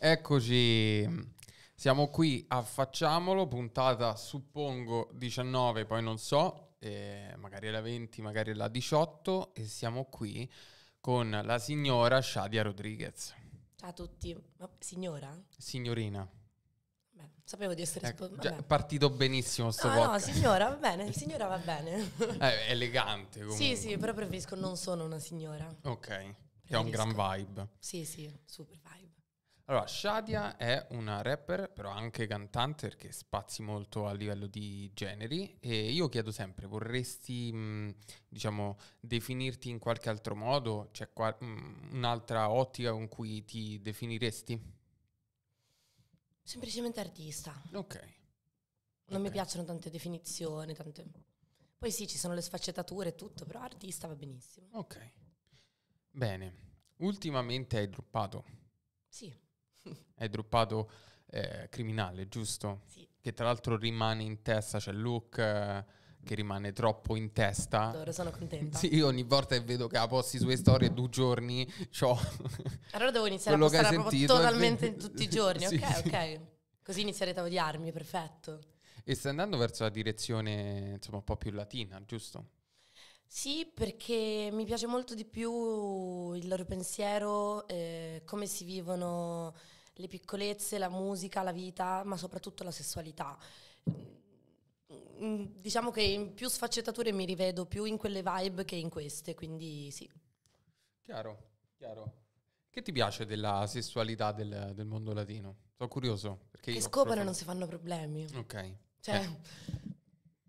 Eccoci, siamo qui a Facciamolo, puntata suppongo 19, poi non so, eh, magari la 20, magari la 18 e siamo qui con la signora Shadia Rodriguez. Ciao a tutti, Ma signora? Signorina. Beh, sapevo di essere ecco, spo- è partito benissimo sto no, No, signora, va bene, signora va bene. Eh, è elegante comunque. Sì, sì, però preferisco non sono una signora. Ok, preferisco. è un gran vibe. Sì, sì, super vibe. Allora, Shadia è una rapper, però anche cantante, perché spazi molto a livello di generi. E io chiedo sempre, vorresti, mh, mm, diciamo, definirti in qualche altro modo? C'è cioè, qua, mh, mm, un'altra ottica con cui ti definiresti? Semplicemente artista. Ok. Non okay. mi piacciono tante definizioni, tante... Poi sì, ci sono le sfaccettature e tutto, però artista va benissimo. Ok. Bene. Ultimamente hai droppato. Sì hai droppato eh, Criminale, giusto? Sì. Che tra l'altro rimane in testa, c'è cioè Luke eh, che rimane troppo in testa. Loro sono contenta. Sì, io ogni volta che vedo che ha posti sue storie due giorni, c'ho... Allora devo iniziare a postarla proprio sentito, totalmente in tutti i giorni, sì, ok, sì. ok. Così inizierete a odiarmi, perfetto. E stai andando verso la direzione, insomma, un po' più latina, giusto? Sì, perché mi piace molto di più il loro pensiero, eh, come si vivono le piccolezze, la musica, la vita, ma soprattutto la sessualità. Mm, diciamo che in più sfaccettature mi rivedo più in quelle vibe che in queste, quindi sì. Chiaro, chiaro. Che ti piace della sessualità del, del mondo latino? Sono curioso. Perché che scoprono e non si fanno problemi. Ok. Cioè, eh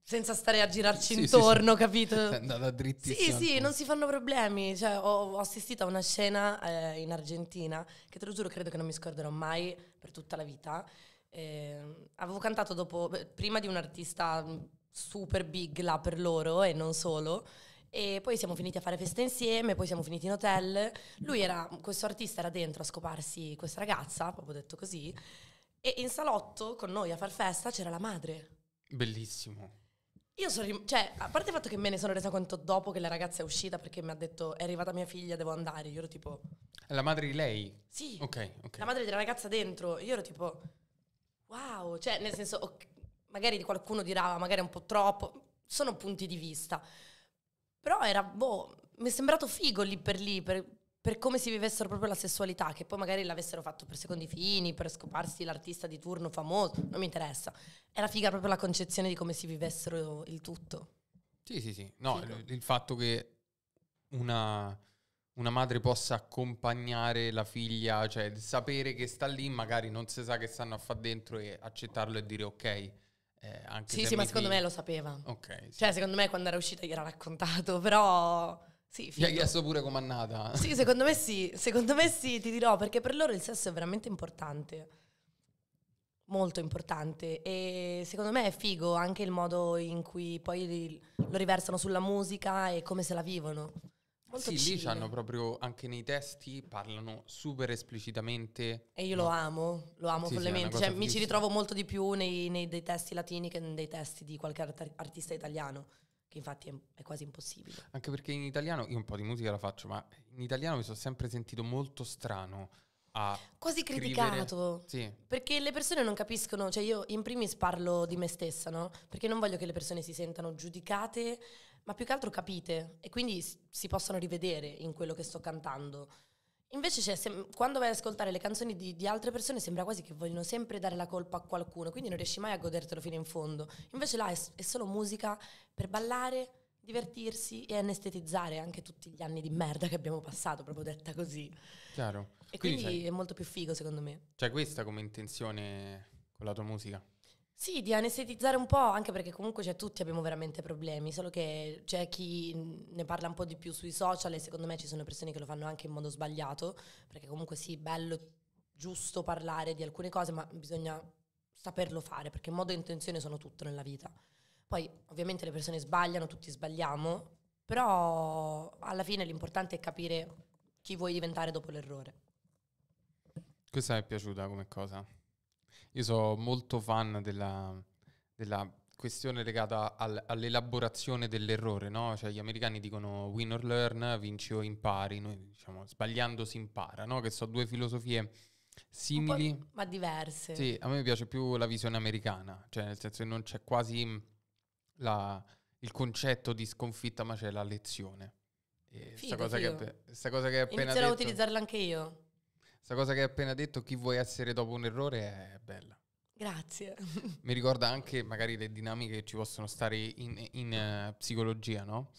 senza stare a girarci sì, intorno, sì, sì. capito? È cioè, andata drittissima. Sì, sì, non si fanno problemi. Cioè, ho, ho, assistito a una scena eh, in Argentina che te lo giuro credo che non mi scorderò mai per tutta la vita. Eh, avevo cantato dopo, prima di un artista mm, super big là per loro e non solo. E poi siamo finiti a fare feste insieme, poi siamo finiti in hotel. Lui era, questo artista era dentro a scoparsi questa ragazza, proprio detto così. E in salotto con noi a far festa c'era la madre. Bellissimo. Io sono, rim- cioè, a parte il fatto che me ne sono resa conto dopo che la ragazza è uscita perché mi ha detto è arrivata mia figlia, devo andare. Io ero tipo... È la madre di lei? Sì. Ok, ok. La madre della ragazza dentro. Io ero tipo, wow, cioè, nel senso, okay, magari qualcuno dirà, magari è un po' troppo. Sono punti di vista. Però era, boh, mi è sembrato figo lì per lì, per per come si vivessero proprio la sessualità, che poi magari l'avessero fatto per secondi fini, per scoparsi l'artista di turno famoso, non mi interessa. Era figa proprio la concezione di come si vivessero il tutto. Sì, sì, sì. No, il, il, fatto che una, una, madre possa accompagnare la figlia, cioè sapere che sta lì, magari non si sa che stanno a fare dentro e accettarlo e dire ok. Eh, sì, sì, ma secondo ti... me lo sapeva. Ok. Sì. Cioè, secondo me quando era uscita gli era raccontato, però sì, Gli hai chiesto pure com'è nata. Sì, secondo me sì, secondo me sì, ti dirò, perché per loro il sesso è veramente importante. Molto importante. E secondo me è figo anche il modo in cui poi lo riversano sulla musica e come se la vivono. Molto sì, civile. lì hanno proprio anche nei testi parlano super esplicitamente. E io no. lo amo, lo amo sì, follemente. Sì, cioè, mi ci ritrovo molto di più nei, nei testi latini che nei testi di qualche art- artista italiano che infatti è, quasi impossibile. Anche perché in italiano, io un po' di musica la faccio, ma in italiano mi sono sempre sentito molto strano. A quasi scrivere. criticato sì. perché le persone non capiscono cioè io in primis parlo di me stessa no perché non voglio che le persone si sentano giudicate ma più che altro capite e quindi si possano rivedere in quello che sto cantando Invece sem- quando vai ad ascoltare le canzoni di, di, altre persone sembra quasi che vogliono sempre dare la colpa a qualcuno, quindi non riesci mai a godertelo fino in fondo. Invece là è, è solo musica per ballare, divertirsi e anestetizzare anche tutti gli anni di merda che abbiamo passato, proprio detta così. Chiaro. E quindi, quindi è molto più figo secondo me. C'è questa come intenzione con la tua musica? Sì, di anestetizzare un po', anche perché comunque cioè, tutti abbiamo veramente problemi, solo che c'è chi ne parla un po' di più sui social e secondo me ci sono persone che lo fanno anche in modo sbagliato, perché comunque sì, bello, giusto parlare di alcune cose, ma bisogna saperlo fare, perché modo e intenzione sono tutto nella vita. Poi ovviamente le persone sbagliano, tutti sbagliamo, però alla fine l'importante è capire chi vuoi diventare dopo l'errore. Questa mi è piaciuta come cosa? Io sono molto fan della, della questione legata al, all'elaborazione dell'errore, no? Cioè gli americani dicono win or learn, vinci o impari, noi diciamo sbagliando si impara, no? Che sono due filosofie simili. ma diverse. Sì, a me piace più la visione americana, cioè nel senso che non c'è quasi la, il concetto di sconfitta, ma c'è la lezione. Figo, cosa, che, cosa, Che, hai appena Inizierò detto... a utilizzarla anche io. Questa cosa che hai appena detto, chi vuoi essere dopo un errore, è bella. Grazie. Mi ricorda anche magari le dinamiche che ci possono stare in, in uh, psicologia, no?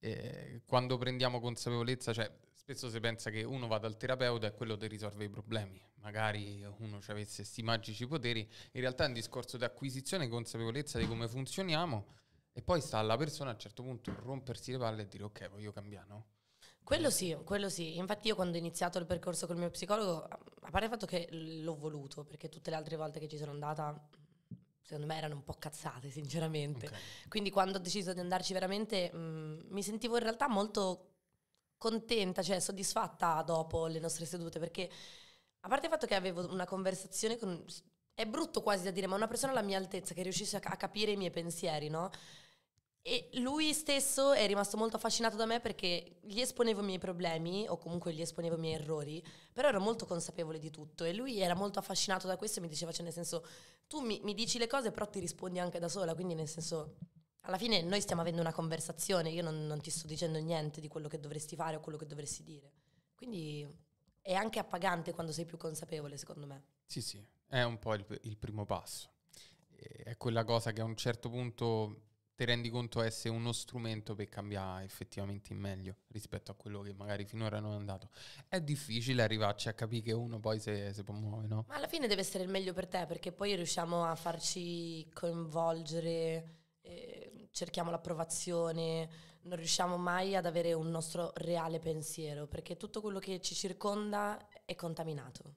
Eh, quando prendiamo consapevolezza, cioè spesso si pensa che uno vada al terapeuta e quello ti risolve i problemi, magari uno ci avesse questi magici poteri, in realtà è un discorso di acquisizione e consapevolezza di come funzioniamo e poi sta alla persona a un certo punto rompersi le palle e dire ok voglio cambiare, no? Quello sì, quello sì. Infatti io quando ho iniziato il percorso col mio psicologo, a parte il fatto che l'ho voluto, perché tutte le altre volte che ci sono andata, secondo me erano un po' cazzate, sinceramente. Okay. Quindi quando ho deciso di andarci veramente, mh, mm, mi sentivo in realtà molto contenta, cioè soddisfatta dopo le nostre sedute, perché a parte il fatto che avevo una conversazione con... È brutto quasi da dire, ma una persona alla mia altezza che riuscisse a, capire i miei pensieri, no? E lui stesso è rimasto molto affascinato da me perché gli esponevo i miei problemi o comunque gli esponevo i miei errori, però ero molto consapevole di tutto e lui era molto affascinato da questo e mi diceva, cioè nel senso, tu mi, mi dici le cose però ti rispondi anche da sola, quindi nel senso, alla fine noi stiamo avendo una conversazione, io non, non ti sto dicendo niente di quello che dovresti fare o quello che dovresti dire. Quindi è anche appagante quando sei più consapevole, secondo me. Sì, sì, è un po' il, il primo passo. È quella cosa che a un certo punto ti rendi conto essere uno strumento per cambiare effettivamente in meglio rispetto a quello che magari finora non è andato. È difficile arrivarci a capire che uno poi si, se può muovere, no? Ma alla fine deve essere il meglio per te perché poi riusciamo a farci coinvolgere, eh, cerchiamo l'approvazione, non riusciamo mai ad avere un nostro reale pensiero perché tutto quello che ci circonda è contaminato.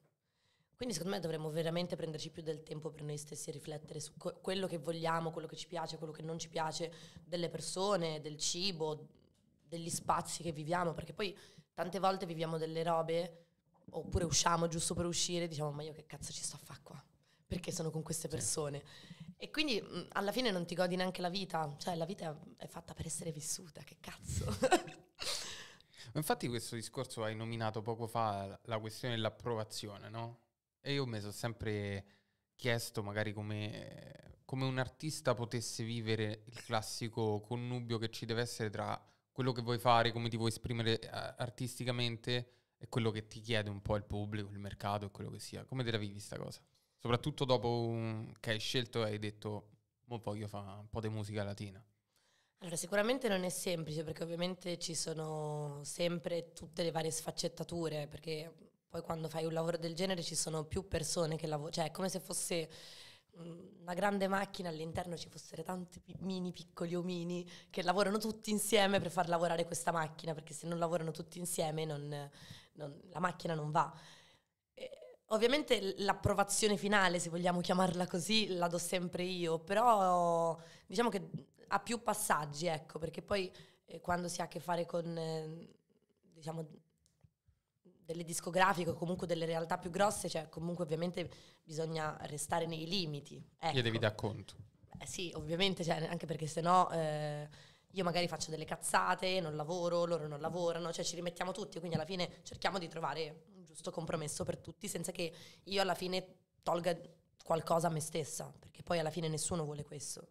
Quindi secondo me dovremmo veramente prenderci più del tempo per noi stessi e riflettere su co- quello che vogliamo, quello che ci piace, quello che non ci piace, delle persone, del cibo, degli spazi che viviamo, perché poi tante volte viviamo delle robe oppure usciamo giusto per uscire e diciamo ma io che cazzo ci sto a fare qua? Perché sono con queste persone? E quindi mh, mm, alla fine non ti godi neanche la vita, cioè la vita è fatta per essere vissuta, che cazzo? Infatti questo discorso hai nominato poco fa la questione dell'approvazione, no? E io mi sono sempre chiesto magari come, come, un artista potesse vivere il classico connubio che ci deve essere tra quello che vuoi fare, come ti vuoi esprimere eh, artisticamente e quello che ti chiede un po' il pubblico, il mercato e quello che sia. Come te la vivi questa cosa? Soprattutto dopo un, che hai scelto e hai detto, mo voglio fare un po' di musica latina. Allora, sicuramente non è semplice perché ovviamente ci sono sempre tutte le varie sfaccettature, perché poi quando fai un lavoro del genere ci sono più persone che lavorano, cioè è come se fosse mm, una grande macchina all'interno ci fossero tanti mini piccoli omini che lavorano tutti insieme per far lavorare questa macchina perché se non lavorano tutti insieme non, non, la macchina non va e, ovviamente l'approvazione finale se vogliamo chiamarla così la do sempre io però diciamo che ha più passaggi ecco perché poi eh, quando si ha a che fare con eh, diciamo delle discografiche o comunque delle realtà più grosse, cioè comunque ovviamente bisogna restare nei limiti. Ecco. Gli devi ecco. dar conto. Eh sì, ovviamente, cioè, anche perché se no eh, io magari faccio delle cazzate, non lavoro, loro non lavorano, cioè ci rimettiamo tutti, quindi alla fine cerchiamo di trovare un giusto compromesso per tutti senza che io alla fine tolga qualcosa a me stessa, perché poi alla fine nessuno vuole questo.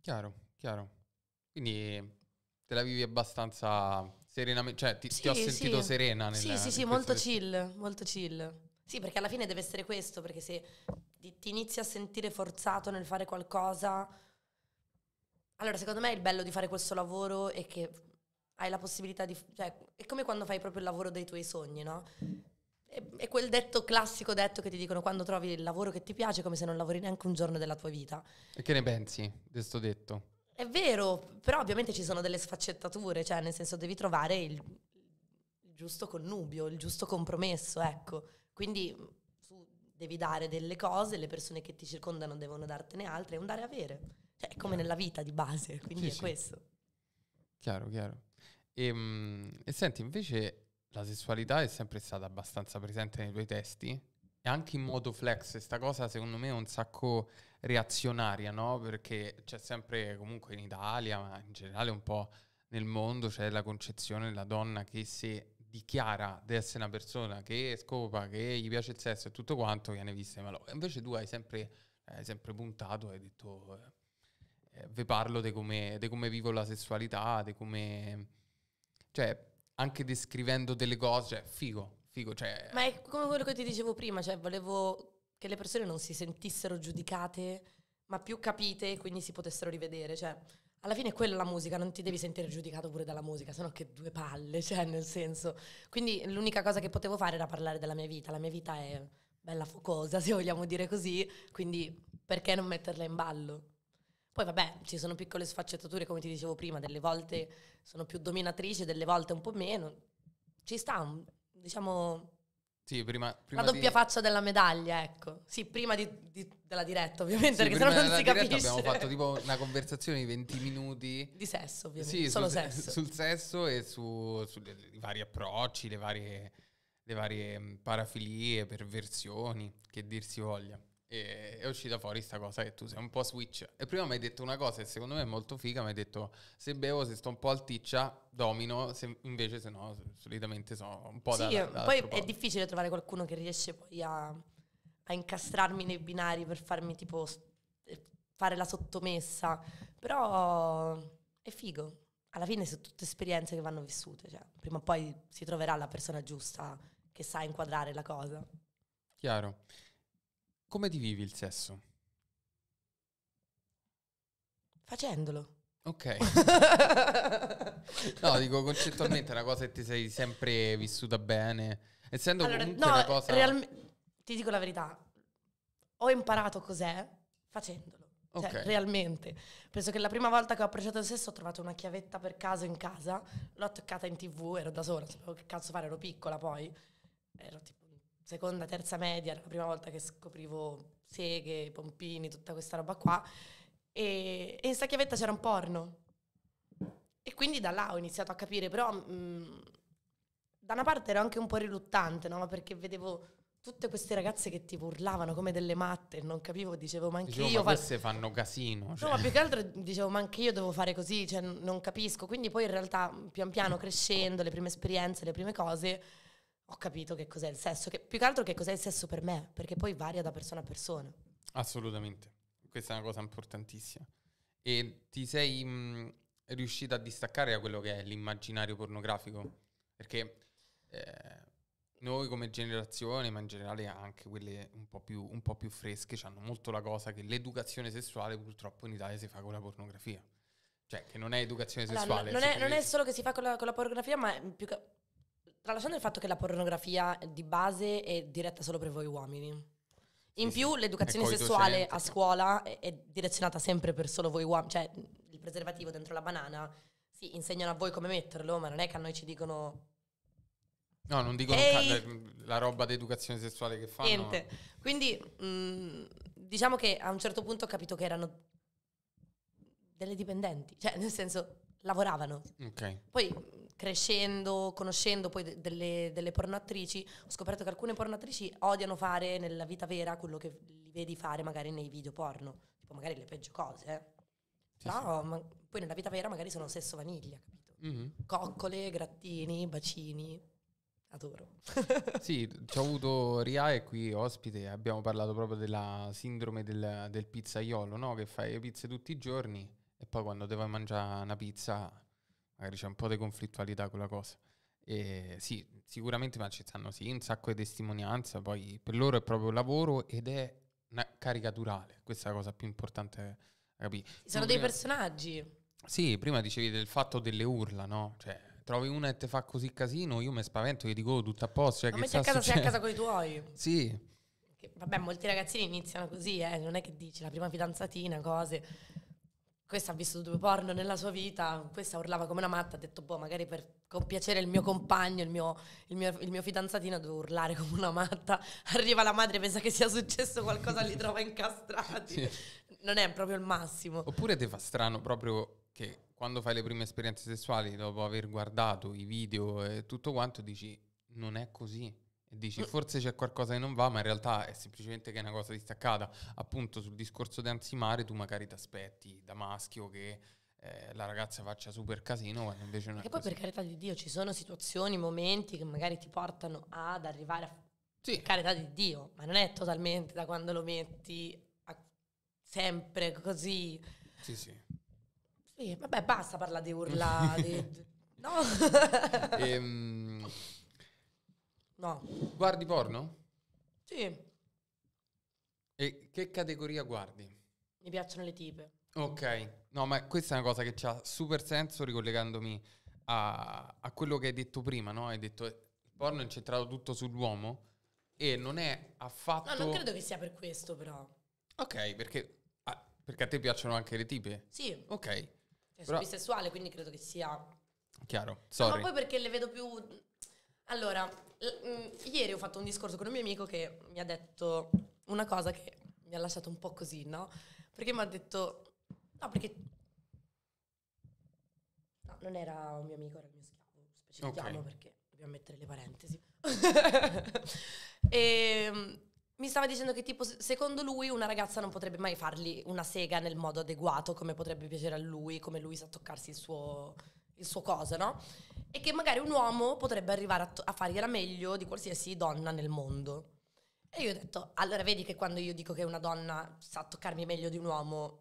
Chiaro, chiaro. Quindi te la vivi abbastanza Serenamente, cioè ti, sì, ti ho sentito serena. Nel, sì, sì, sì, molto chill, molto chill. Sì, perché alla fine deve essere questo, perché se ti, ti inizi a sentire forzato nel fare qualcosa... Allora, secondo me il bello di fare questo lavoro è che hai la possibilità di... Cioè, è come quando fai proprio il lavoro dei tuoi sogni, no? È, è quel detto classico detto che ti dicono quando trovi il lavoro che ti piace come se non lavori neanche un giorno della tua vita. E che ne pensi di questo detto? È vero, però ovviamente ci sono delle sfaccettature, cioè nel senso devi trovare il, il giusto connubio, il giusto compromesso, ecco. Quindi tu mm, devi dare delle cose, le persone che ti circondano devono dartene altre, è un dare e avere. Cioè, è come nella vita di base, quindi sì, è sì. questo. Chiaro, chiaro. E, ehm, e senti, invece la sessualità è sempre stata abbastanza presente nei tuoi testi e anche in modo flex, sta cosa secondo me è un sacco reazionaria, no? Perché c'è sempre, comunque in Italia, ma in generale un po' nel mondo, c'è la concezione della donna che se dichiara di essere una persona che scopa, che gli piace il sesso e tutto quanto, viene vista ma malore. Invece tu hai sempre, eh, sempre puntato e hai detto, eh, eh, vi parlo di come, come, vivo la sessualità, di come... Cioè, anche descrivendo delle cose, cioè, figo, figo, cioè... Ma è come quello che ti dicevo prima, cioè, volevo che le persone non si sentissero giudicate, ma più capite e quindi si potessero rivedere. Cioè, alla fine quella è la musica, non ti devi sentire giudicato pure dalla musica, sennò che due palle, cioè nel senso. Quindi l'unica cosa che potevo fare era parlare della mia vita. La mia vita è bella focosa, se vogliamo dire così, quindi perché non metterla in ballo? Poi vabbè, ci sono piccole sfaccettature, come ti dicevo prima, delle volte sono più dominatrice, delle volte un po' meno. Ci sta, diciamo, sì, prima, prima la doppia di... faccia della medaglia, ecco. Sì, prima di, di, della diretta, ovviamente, sì, perché sennò non si capisce. Abbiamo fatto tipo una conversazione di 20 minuti di sesso, ovviamente, sì, solo sul, sesso. Sul sesso e su, sui eh, vari approcci, le varie, le varie parafilie, perversioni, che dir si voglia. E è uscita fuori questa cosa che tu sei un po' switch. E prima mi hai detto una cosa che secondo me è molto figa, mi hai detto se bevo, se sto un po' alticcia, domino, se invece se no solitamente sono un po' sì, da... da poi è difficile trovare qualcuno che riesce poi a, a, incastrarmi nei binari per farmi tipo eh, fare la sottomessa, però è figo. Alla fine sono tutte esperienze che vanno vissute, cioè prima o poi si troverà la persona giusta che sa inquadrare la cosa. Chiaro. Come ti vivi il sesso? Facendolo. Ok. no, dico concettualmente è una cosa che ti sei sempre vissuta bene. Essendo allora, comunque no, una cosa... Realme- ti dico la verità. Ho imparato cos'è facendolo. Cioè, okay. realmente. Penso che la prima volta che ho approcciato il sesso ho trovato una chiavetta per caso in casa, l'ho toccata in tv, ero da sola, sapevo che cazzo fare, ero piccola poi. Ero tipo seconda, terza media, era la prima volta che scoprivo seghe, pompini, tutta questa roba qua. E, e in sta chiavetta c'era un porno. E quindi da là ho iniziato a capire, però mh, mm, da una parte ero anche un po' riluttante, no? Perché vedevo tutte queste ragazze che ti urlavano come delle matte, non capivo, dicevo ma anche io... Ma fa... fanno casino. Cioè. No, ma più che altro dicevo ma anche io devo fare così, cioè non capisco. Quindi poi in realtà pian piano crescendo, le prime esperienze, le prime cose ho capito che cos'è il sesso, che, più che altro che cos'è il sesso per me, perché poi varia da persona a persona. Assolutamente, questa è una cosa importantissima. E ti sei mh, mm, riuscita a distaccare da quello che è l'immaginario pornografico? Perché eh, noi come generazione, ma in generale anche quelle un po, più, un po' più fresche, hanno molto la cosa che l'educazione sessuale purtroppo in Italia si fa con la pornografia. Cioè, che non è educazione sessuale. Allora, non, non, è, non, è, solo che si fa con la, con la pornografia, ma più che tralasciando il fatto che la pornografia di base è diretta solo per voi uomini. In sì, più sì. l'educazione sessuale a scuola è, è, direzionata sempre per solo voi uomini, cioè il preservativo dentro la banana, sì, insegnano a voi come metterlo, ma non è che a noi ci dicono... No, non dicono la roba d'educazione sessuale che fanno. Niente. Quindi mh, mm, diciamo che a un certo punto ho capito che erano delle dipendenti, cioè nel senso lavoravano. Ok. Poi crescendo, conoscendo poi delle, delle pornatrici, ho scoperto che alcune pornatrici odiano fare nella vita vera quello che li vedi fare magari nei video porno, tipo magari le peggio cose. Eh. Sì, no, sì. Ma poi nella vita vera magari sono sesso vaniglia, capito? Mm-hmm. Coccole, grattini, bacini. Adoro. sì, ci ho avuto Ria e qui ospite, abbiamo parlato proprio della sindrome del, del pizzaiolo, no? Che fai le pizze tutti i giorni e poi quando devo mangiare una pizza magari c'è un po' di conflittualità con la cosa. E sì, sicuramente, ma ci stanno sì, un sacco di testimonianza, poi per loro è proprio lavoro ed è una caricaturale, questa è la cosa più importante da capire. Sono dei personaggi. Sì, prima dicevi del fatto delle urla, no? Cioè, trovi una e te fa così casino, io mi spavento, io dico oh, tutto a posto. Cioè, Ma metti a casa, succede? sei a casa con i tuoi. Sì. Che, vabbè, molti ragazzini iniziano così, eh? non è che dici la prima fidanzatina, cose questa ha visto due porno nella sua vita, questa urlava come una matta, ha detto, boh, magari per piacere il mio compagno, il mio, il, mio, il mio fidanzatino, devo urlare come una matta. Arriva la madre, pensa che sia successo qualcosa, li trova incastrati. Sì. Non è proprio il massimo. Oppure ti fa strano proprio che quando fai le prime esperienze sessuali, dopo aver guardato i video e tutto quanto, dici, non è così. E dici mm. forse c'è qualcosa che non va, ma in realtà è semplicemente che è una cosa distaccata. Appunto sul discorso di ansimare tu magari ti aspetti da maschio che eh, la ragazza faccia super casino, quando invece non e è E poi per carità di Dio ci sono situazioni, momenti che magari ti portano ad arrivare a... Sì. Per carità di Dio, ma non è totalmente da quando lo metti a... sempre così. Sì, sì. Sì, vabbè, basta parlare di urla, di... no? ehm... No. Guardi porno? Sì. E che categoria guardi? Mi piacciono le tipe. Ok, no, ma questa è una cosa che ha super senso ricollegandomi a, a, quello che hai detto prima, no? Hai detto eh, il porno è incentrato tutto sull'uomo e non è affatto... No, non credo che sia per questo però. Ok, perché, ah, perché a te piacciono anche le tipe? Sì. Ok. Cioè, però... sono bisessuale, quindi credo che sia... Chiaro, sorry. No, ma poi perché le vedo più allora, mm, ieri ho fatto un discorso con un mio amico che mi ha detto una cosa che mi ha lasciato un po' così, no? Perché mi ha detto, no, perché... No, non era un mio amico, era il mio schiavo, specifichiamo okay. perché dobbiamo mettere le parentesi. e ehm, mi stava dicendo che tipo secondo lui una ragazza non potrebbe mai fargli una sega nel modo adeguato come potrebbe piacere a lui, come lui sa toccarsi il suo il suo coso, no? E che magari un uomo potrebbe arrivare a, to- a fargliela meglio di qualsiasi donna nel mondo. E io ho detto, allora vedi che quando io dico che una donna sa toccarmi meglio di un uomo,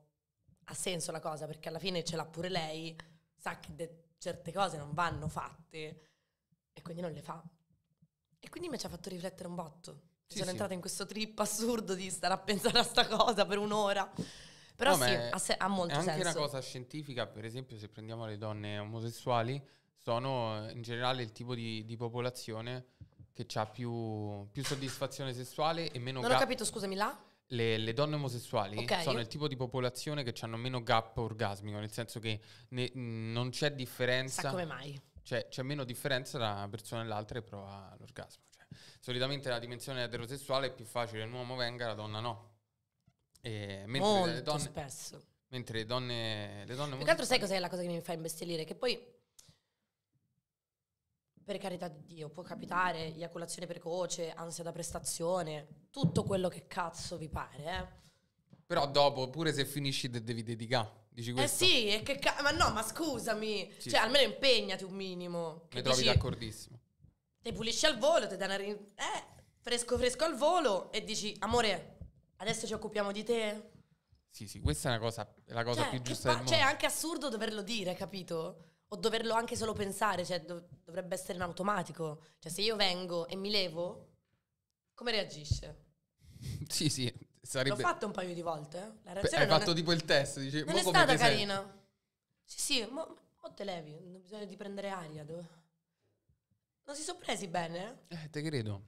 ha senso la cosa, perché alla fine ce l'ha pure lei, sa che de- certe cose non vanno fatte e quindi non le fa. E quindi mi ci ha fatto riflettere un botto. Sì, sono sì. entrata in questo trip assurdo di stare a pensare a sta cosa per un'ora. Però no, sì, ha, se- ha molto senso. È anche senso. una cosa scientifica, per esempio, se prendiamo le donne omosessuali, sono eh, in generale il tipo di, di popolazione che ha più, più, soddisfazione sessuale e meno... Non ga- ho capito, scusami, là? Le, le, donne omosessuali okay. sono il tipo di popolazione che hanno meno gap orgasmico, nel senso che ne, mm, non c'è differenza. Sa come mai? Cioè, c'è meno differenza tra una persona e l'altra e prova l'orgasmo. Cioè, solitamente la dimensione eterosessuale è più facile, un uomo venga, la donna no. E mentre Molto le donne, spesso. Mentre le donne... Le donne Più che altro sai cos'è la cosa che mi fa imbestialire? Che poi per carità di Dio, può capitare eiaculazione precoce, ansia da prestazione, tutto quello che cazzo vi pare. Eh. Però dopo, pure se finisci, te devi dedicare. Dici eh questo. Eh sì, e che ca- ma no, ma scusami. Sì, cioè, sì. almeno impegnati un minimo. Che Mi trovi dici, d'accordissimo. Te pulisci al volo, ti dai una... Rin- eh, fresco fresco al volo e dici, amore, adesso ci occupiamo di te. Sì, sì, questa è una cosa, la cosa cioè, più giusta fa- del mondo. Cioè, è anche assurdo doverlo dire, capito? O doverlo anche solo pensare, cioè dov- dovrebbe essere in automatico. Cioè, se io vengo e mi levo, come reagisce? sì, sì, sarebbe... L'ho fatto un paio di volte, eh? La reazione Beh, Hai fatto è... tipo il test, dici... Non è stata carina. Sei? Sì, sì, ma o te levi, non bisogna di prendere aria. Dove... Non si sono presi bene? Eh, te credo.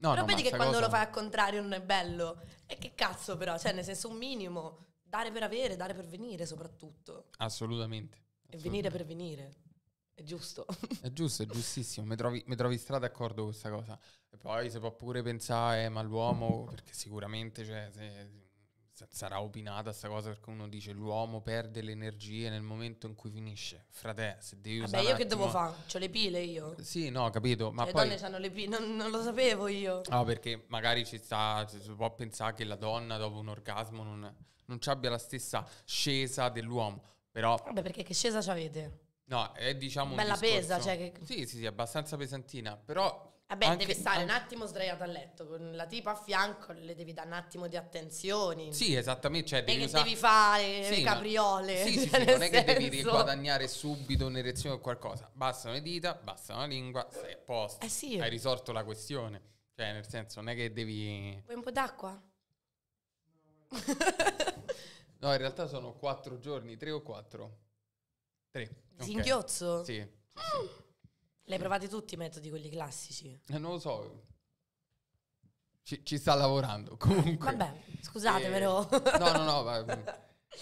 No, però no, vedi che quando cosa... lo fai al contrario non è bello. E che cazzo però, cioè nel senso un minimo, dare per avere, dare per venire soprattutto. Assolutamente. assolutamente. E venire per venire. È giusto. è giusto, è giustissimo. Mi trovi, mi trovi stra d'accordo con questa cosa. E poi si può pure pensare, ma l'uomo, perché sicuramente cioè, se, sarà opinata sta cosa perché uno dice l'uomo perde le energie nel momento in cui finisce. Frate, se devi Vabbè, io attimo... che devo fare? C'ho le pile io. Sì, no, capito, ma cioè, le poi... donne hanno le pile, non, non, lo sapevo io. No, perché magari ci sta, si può pensare che la donna dopo un orgasmo non, non abbia la stessa scesa dell'uomo, però... Vabbè, perché che scesa avete? No, è diciamo... Bella pesa, cioè che... Sì, sì, sì, abbastanza pesantina, però Vabbè, anche, devi stare anche... un attimo sdraiato a letto con la tipa a fianco, le devi dare un attimo di attenzioni. Sì, esattamente. Cioè, devi, usare... devi fare sì, le capriole. No. Sì, sì, cioè sì non senso... è che devi riguadagnare subito un'erezione o qualcosa. Basta le dita, basta una lingua, sei a posto. Eh sì. Hai risolto la questione. Cioè, nel senso, non è che devi. Vuoi un po' d'acqua? no, in realtà sono quattro giorni, tre o quattro? Tre. Okay. Singhiozzo? Sì. sì, sì. Mm. L'hai provato tutti i metodi, quelli classici? Eh, non lo so. Ci, ci sta lavorando, comunque. Vabbè, scusate eh, però. no, no, no. Va,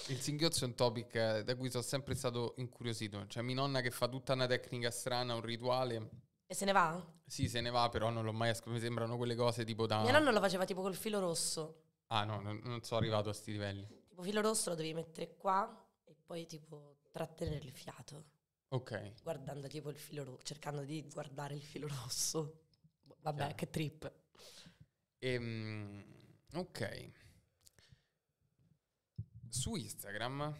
il singhiozzo è un topic eh, da cui sono sempre stato incuriosito. Cioè, mia nonna che fa tutta una tecnica strana, un rituale. E se ne va? Sì, se ne va, però non l'ho mai ascoltato. Mi sembrano quelle cose tipo da. Mia nonna lo faceva tipo col filo rosso. Ah, no, non, non sono arrivato a sti livelli. Tipo filo rosso lo devi mettere qua e poi tipo trattenere il fiato. Ok. Guardando tipo il filo rosso, cercando di guardare il filo rosso. Vabbè, Chiaro. che trip. Ehm, ok. Su Instagram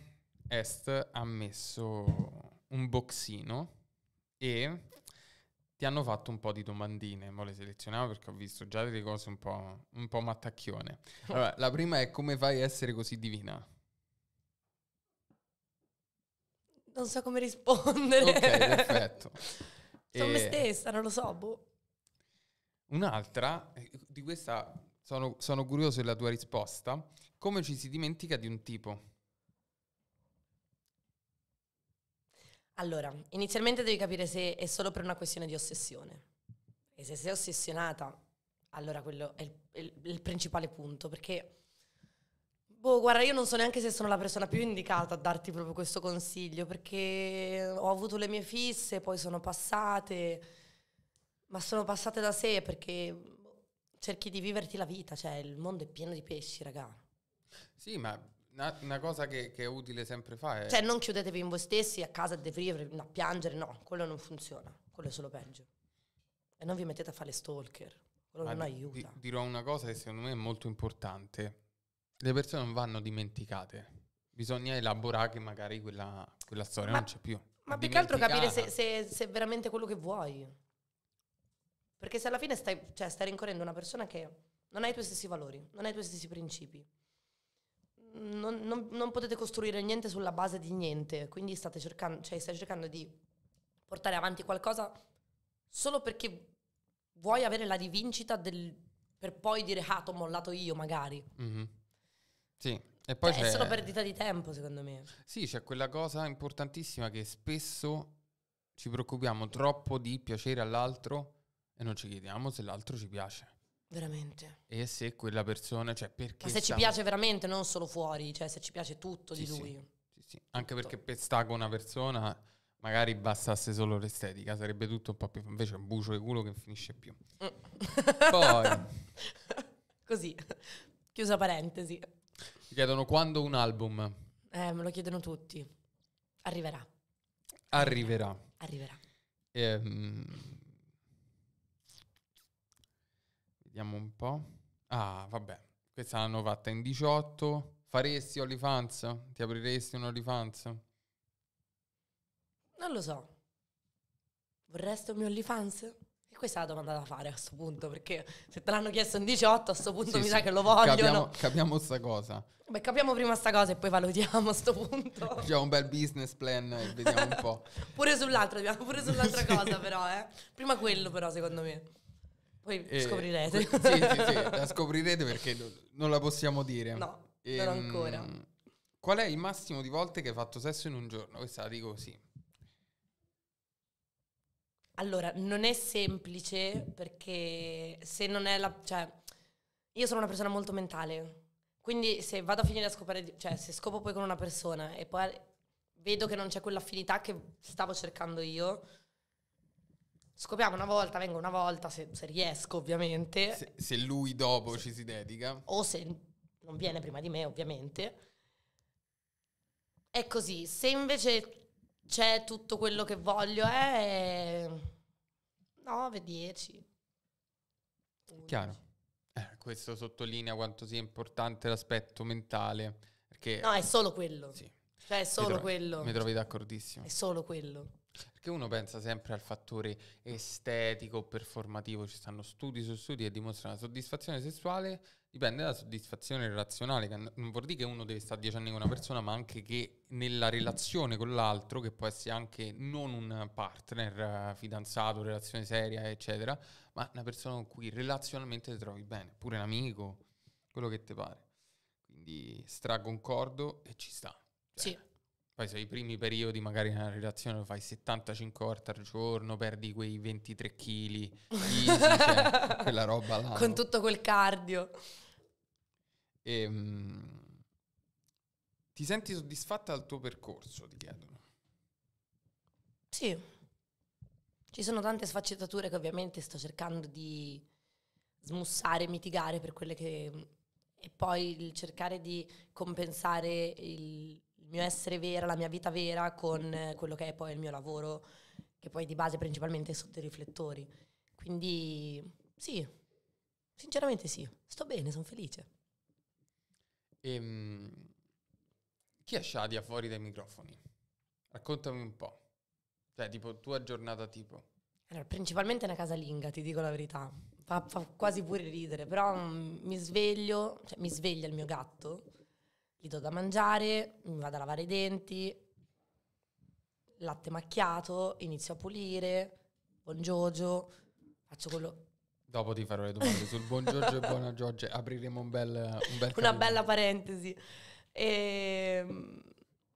Est ha messo un boxino e ti hanno fatto un po' di domandine, ma le selezionavo perché ho visto già delle cose un po', un po mattacchione. Allora, la prima è come fai a essere così divina? Non so come rispondere. Ok, perfetto. Sono me eh, stessa, non lo so, boh. Un'altra, eh, di questa sono, sono curioso della tua risposta, come ci si dimentica di un tipo? Allora, inizialmente devi capire se è solo per una questione di ossessione. E se sei ossessionata, allora quello è il, il, il principale punto, perché Boh, guarda, io non so neanche se sono la persona più indicata a darti proprio questo consiglio, perché ho avuto le mie fisse, poi sono passate, ma sono passate da sé perché boh, cerchi di viverti la vita, cioè il mondo è pieno di pesci, raga. Sì, ma una, una cosa che, che, è utile sempre fare... Cioè non chiudetevi in voi stessi a casa a deprivere, a piangere, no, quello non funziona, quello è solo peggio. E non vi mettete a fare stalker, quello ma non d- aiuta. D- dirò una cosa che secondo me è molto importante le persone non vanno dimenticate. Bisogna elaborare che magari quella, quella storia ma, non c'è più. Ma più che altro capire se, se, se, è veramente quello che vuoi. Perché se alla fine stai, cioè, stai rincorrendo una persona che non ha i tuoi stessi valori, non ha i tuoi stessi principi, non, non, non, potete costruire niente sulla base di niente, quindi state cercando, cioè stai cercando di portare avanti qualcosa solo perché vuoi avere la rivincita del, per poi dire ah, t'ho mollato io magari. Mm-hmm. Sì. E poi cioè, è solo perdita di tempo, secondo me. Sì, c'è quella cosa importantissima che spesso ci preoccupiamo troppo di piacere all'altro e non ci chiediamo se l'altro ci piace. Veramente. E se quella persona, cioè perché... Ma se ci piace veramente, non solo fuori, cioè se ci piace tutto sì, di lui. Sì, sì. Anche tutto. perché pestaco una persona, magari bastasse solo l'estetica, sarebbe tutto un po' più... Invece è un bucio di culo che finisce più. Mm. Poi... Così, chiusa parentesi chiedono quando un album. Eh, me lo chiedono tutti. Arriverà. Arriverà. Arriverà. Ehm, vediamo un po'. Ah, vabbè. Questa l'hanno fatta in 18. Faresti OnlyFans? Ti apriresti un OnlyFans? Non lo so. Vorresti un mio OnlyFans? Questa è la domanda da fare a questo punto, perché se te l'hanno chiesto in 18, a questo punto sì, mi sì. sa che lo vogliono. Capiamo, capiamo sta cosa. Beh, capiamo prima sta cosa e poi valutiamo a questo punto. Facciamo un bel business plan e vediamo un po'. pure sull'altra, pure sull'altra sì. cosa però, eh. Prima quello però, secondo me. Poi eh, scoprirete. sì, sì, sì, la scoprirete perché non la possiamo dire. No, e, non ancora. Ehm, qual è il massimo di volte che hai fatto sesso in un giorno? Questa la dico così. Allora, non è semplice perché se non è la... Cioè, io sono una persona molto mentale, quindi se vado a finire a scopare, cioè se scopo poi con una persona e poi vedo che non c'è quell'affinità che stavo cercando io, scopriamo una volta, vengo una volta, se, se riesco ovviamente. Se, se lui dopo se, ci si dedica. O se non viene prima di me ovviamente. È così, se invece c'è tutto quello che voglio, è 9, 10. Chiaro. Eh, questo sottolinea quanto sia importante l'aspetto mentale. Perché, no, è solo quello. Sì. Cioè, è solo mi trovi, quello. Mi trovi d'accordissimo. È solo quello. Perché uno pensa sempre al fattore estetico, performativo, ci stanno studi su studi e dimostrano la soddisfazione sessuale Dipende dalla soddisfazione relazionale, non vuol dire che uno deve stare dieci anni con una persona, ma anche che nella relazione con l'altro, che può essere anche non un partner, fidanzato, relazione seria, eccetera, ma una persona con cui relazionalmente ti trovi bene, pure un amico, quello che ti pare. Quindi straconcordo e ci sta. Cioè, sì. Poi se i primi periodi magari nella relazione lo fai 75 volte al giorno, perdi quei 23 kg, cioè, quella roba là. Con tutto quel cardio. E, ehm, ti senti soddisfatta del tuo percorso, ti chiedono? Sì. Ci sono tante sfaccettature che ovviamente sto cercando di smussare, mitigare per quelle che... E poi il cercare di compensare il mio essere vera, la mia vita vera con quello che è poi il mio lavoro, che poi di base principalmente è sotto i riflettori. Quindi sì, sinceramente sì, sto bene, sono felice. Ehm, chi è Shadia fuori dai microfoni? Raccontami un po'. Cioè, tipo, tua giornata tipo. Allora, principalmente una casalinga, ti dico la verità. Fa, fa quasi pure ridere, però um, mi sveglio, cioè, mi sveglia il mio gatto, gli do da mangiare, mi vado a lavare i denti, latte macchiato, inizio a pulire, buongiorno, faccio quello... Dopo ti farò le domande sul buon Giorgio e buona Giorgia, Apriremo un bel, un bel una bella parentesi. E... Ehm,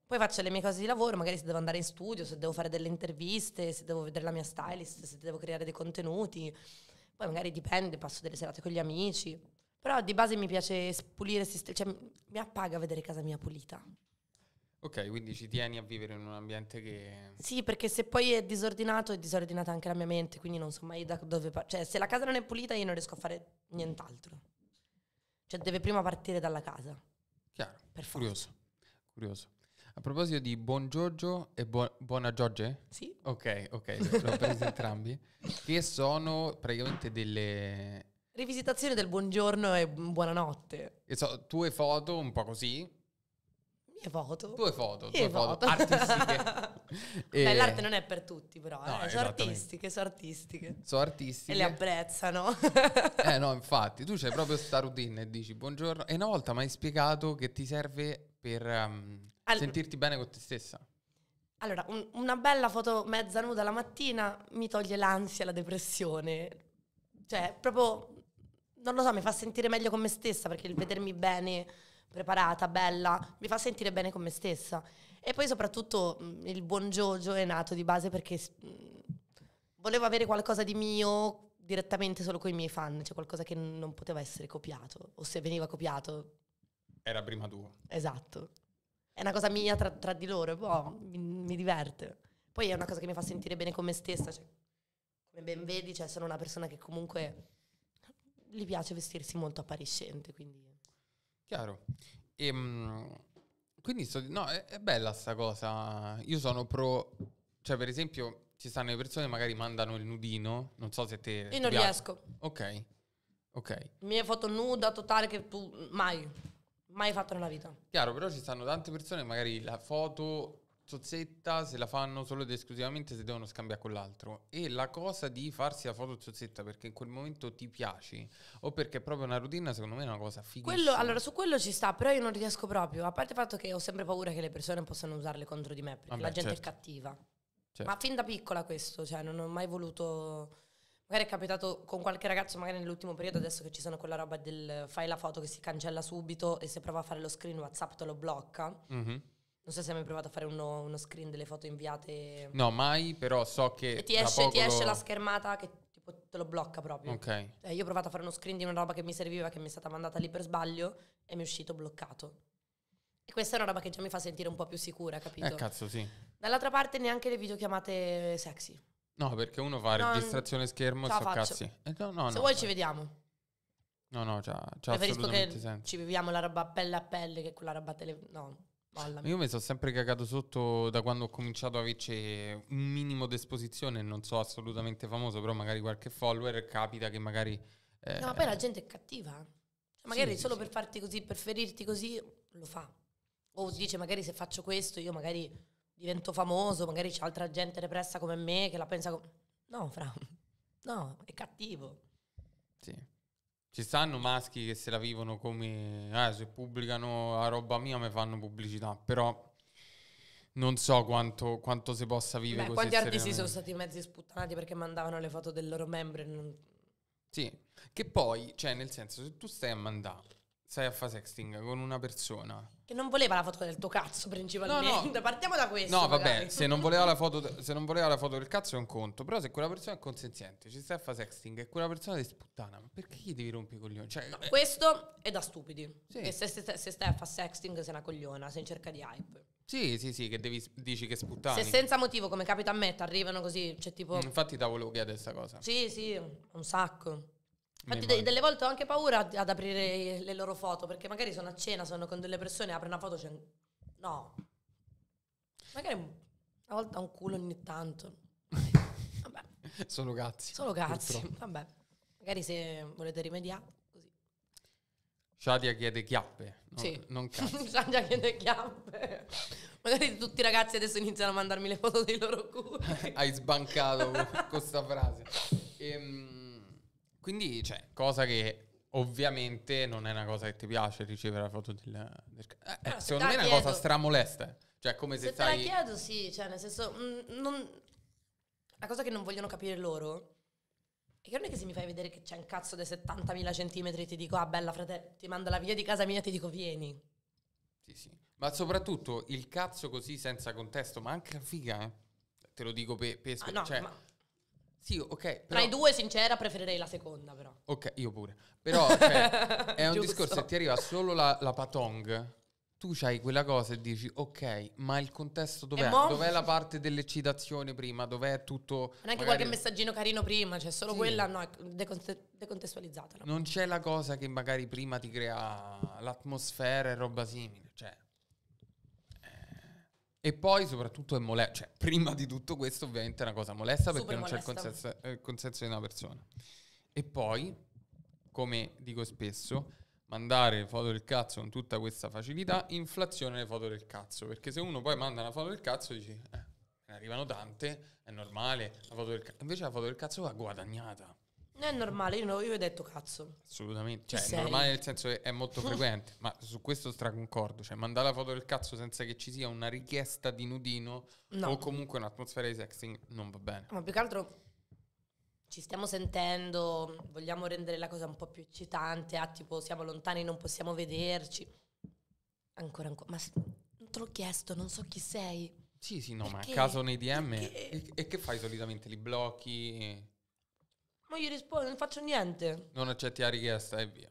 poi faccio le mie cose di lavoro, magari se devo andare in studio, se devo fare delle interviste, se devo vedere la mia stylist, se devo creare dei contenuti. Poi magari dipende, passo delle serate con gli amici. Però di base mi piace pulire, cioè mi appaga vedere casa mia pulita. Ok, quindi ci tieni a vivere in un ambiente che... Sì, perché se poi è disordinato è disordinata anche la mia mente, quindi non so mai da dove... Pa- cioè, se la casa non è pulita io non riesco a fare nient'altro. Cioè, deve prima partire dalla casa. Chiaro. Per Curioso, curioso. A proposito di Buon Giorgio e buo- Buona Giorge? Sì. Ok, ok, l'ho presi entrambi. Che sono praticamente delle... Rivisitazione del buongiorno e buonanotte. E so, tue foto un po' così, io voto. Due foto, due voto. foto artistiche. e... l'arte non è per tutti, però. No, eh. Sono artistiche, sono artistiche. Sono artistiche. E le apprezzano. eh no, infatti, tu c'hai proprio sta routine e dici buongiorno. E una volta mi hai spiegato che ti serve per um, Al... sentirti bene con te stessa. Allora, un, una bella foto mezza nuda la mattina mi toglie l'ansia, la depressione. Cioè, proprio, non lo so, mi fa sentire meglio con me stessa perché il vedermi bene preparata, bella, mi fa sentire bene con me stessa. E poi soprattutto mm, il buon Jojo è nato di base perché mm, volevo avere qualcosa di mio direttamente solo con i miei fan, cioè qualcosa che non poteva essere copiato, o se veniva copiato... Era prima tua. Esatto. È una cosa mia tra, tra di loro, boh, mi, mi, diverte. Poi è una cosa che mi fa sentire bene con me stessa, cioè, come ben vedi, cioè, sono una persona che comunque gli piace vestirsi molto appariscente, quindi Chiaro. E, ehm, quindi so, no, è, è, bella sta cosa. Io sono pro, cè cioè, per esempio ci stanno le persone che magari mandano il nudino, non so se te... Io non piace. riesco. Ok, ok. Mi hai fatto nuda totale che tu mai, mai fatto nella vita. Chiaro, però ci stanno tante persone, magari la foto zozzetta se la fanno solo ed esclusivamente se devono scambiare con l'altro. E la cosa di farsi la foto zozzetta perché in quel momento ti piaci o perché è proprio una routine, secondo me è una cosa fighissima. Quello, allora, su quello ci sta, però io non riesco proprio. A parte il fatto che ho sempre paura che le persone possano usarle contro di me perché Vabbè, la gente certo. è cattiva. Certo. Ma fin da piccola questo, cioè non ho mai voluto magari è capitato con qualche ragazzo, magari nell'ultimo periodo, adesso che ci sono quella roba del fai la foto che si cancella subito e se prova a fare lo screen WhatsApp te lo blocca. Mm-hmm. Non so se hai mai provato a fare uno, uno screen delle foto inviate. No, mai, però so che. E ti esce, ti esce lo... la schermata che tipo, te lo blocca proprio. Ok. Eh, io ho provato a fare uno screen di una roba che mi serviva, che mi è stata mandata lì per sbaglio e mi è uscito bloccato. E questa è una roba che già mi fa sentire un po' più sicura, capito? Eh, cazzo, sì. Dall'altra parte neanche le videochiamate sexy. No, perché uno fa no, registrazione schermo e so cazzi. Eh, no, no, se no, vuoi cioè ci vediamo. No, no, già, già Preferisco che senso. ci viviamo la roba pelle a pelle che quella roba tele... No, Ballami. Io mi sono sempre cagato sotto da quando ho cominciato a averci un minimo d'esposizione, non so assolutamente famoso, però magari qualche follower capita che magari... Eh, no, ma poi la gente è cattiva. Cioè, magari sì, solo sì. per farti così, per ferirti così, lo fa. O dice magari se faccio questo io magari divento famoso, magari c'è altra gente repressa come me che la pensa... Com- no, fra, no, è cattivo. Sì. Ci stanno maschi che se la vivono come eh, se pubblicano la roba mia mi fanno pubblicità, però non so quanto, quanto si possa vivere Beh, così. Quanti artisti sono stati mezzi sputtanati perché mandavano le foto del loro membri? Non... Sì, che poi, cioè, nel senso, se tu stai a mandare stai a fare sexting con una persona che non voleva la foto del tuo cazzo principalmente. No, no. Partiamo da questo. No, vabbè, se non, foto, se non, voleva la foto, del cazzo è un conto, però se quella persona è consenziente, ci stai a fare sexting e quella persona ti sputtana, ma perché gli devi rompere i coglioni? Cioè, no, eh. Questo è da stupidi. Sì. E se, se, se, stai a fare sexting sei una cogliona, sei in cerca di hype. Sì, sì, sì, che devi, dici che sputtani. Se senza motivo, come capita a me, ti arrivano così, cioè tipo... Mm, infatti davo volevo chiedere questa cosa. Sì, sì, un sacco. Infatti, de- delle volte ho anche paura ad aprire le loro foto perché magari sono a cena, sono con delle persone, apre una foto, c'è. Un... No. Magari una volta un culo ogni tanto. Vabbè. Solo cazzi. Solo cazzi. Purtroppo. Vabbè. Magari se volete rimediare, così. Shadia chiede chiappe. Non, sì. Non cazzi. Shadia chiede chiappe. Magari tutti i ragazzi adesso iniziano a mandarmi le foto dei loro culi. Hai sbancato con questa frase. Ehm. Quindi, cioè, cosa che ovviamente non è una cosa che ti piace ricevere la foto del... del eh, eh, secondo me è una chiedo. cosa stramolesta. Cioè, come se, se stai... te la chiedo, sì, cioè, nel senso... Mh, mm, non... La cosa che non vogliono capire loro è che non è che se mi fai vedere che c'è un cazzo di 70.000 centimetri ti dico, ah, bella fratello, ti mando la via di casa mia e ti dico, vieni. Sì, sì. Ma soprattutto il cazzo così senza contesto, ma anche la figa, eh? Te lo dico per... Pe, pe ah, no, cioè, ma sì, ok. Però... Tra i due, sincera, preferirei la seconda, però. Ok, io pure. Però cioè, è un discorso, che ti arriva solo la, la patong, tu c'hai quella cosa e dici, ok, ma il contesto dov'è? Mo... Dov'è la parte dell'eccitazione prima? Dov'è tutto... Non Anche magari... qualche messaggino carino prima, cioè solo sì. quella, no, è decontestualizzata. No? Non c'è la cosa che magari prima ti crea l'atmosfera e roba simile, cioè... E poi soprattutto è molesta, cioè prima di tutto questo ovviamente è una cosa molesta Super perché non molesta. c'è il consenso, eh, il consenso di una persona. E poi, come dico spesso, mandare foto del cazzo con tutta questa facilità, inflazione le foto del cazzo, perché se uno poi manda una foto del cazzo dici, eh, ne arrivano tante, è normale, la foto del cazzo, invece la foto del cazzo va guadagnata. Non è normale, io, no, io ho detto cazzo. Assolutamente, cioè è normale nel senso che è molto frequente, ma su questo straconcordo, cioè mandare la foto del cazzo senza che ci sia una richiesta di nudino No. o comunque un'atmosfera di sexting non va bene. Ma più che altro ci stiamo sentendo, vogliamo rendere la cosa un po' più eccitante, ah tipo siamo lontani, non possiamo vederci. Ancora, ancora. Ma non te l'ho chiesto, non so chi sei. Sì, sì, no, ma a caso nei DM e, e che fai solitamente? Li blocchi? Ma io rispondo, non faccio niente. Non accetti la richiesta e via.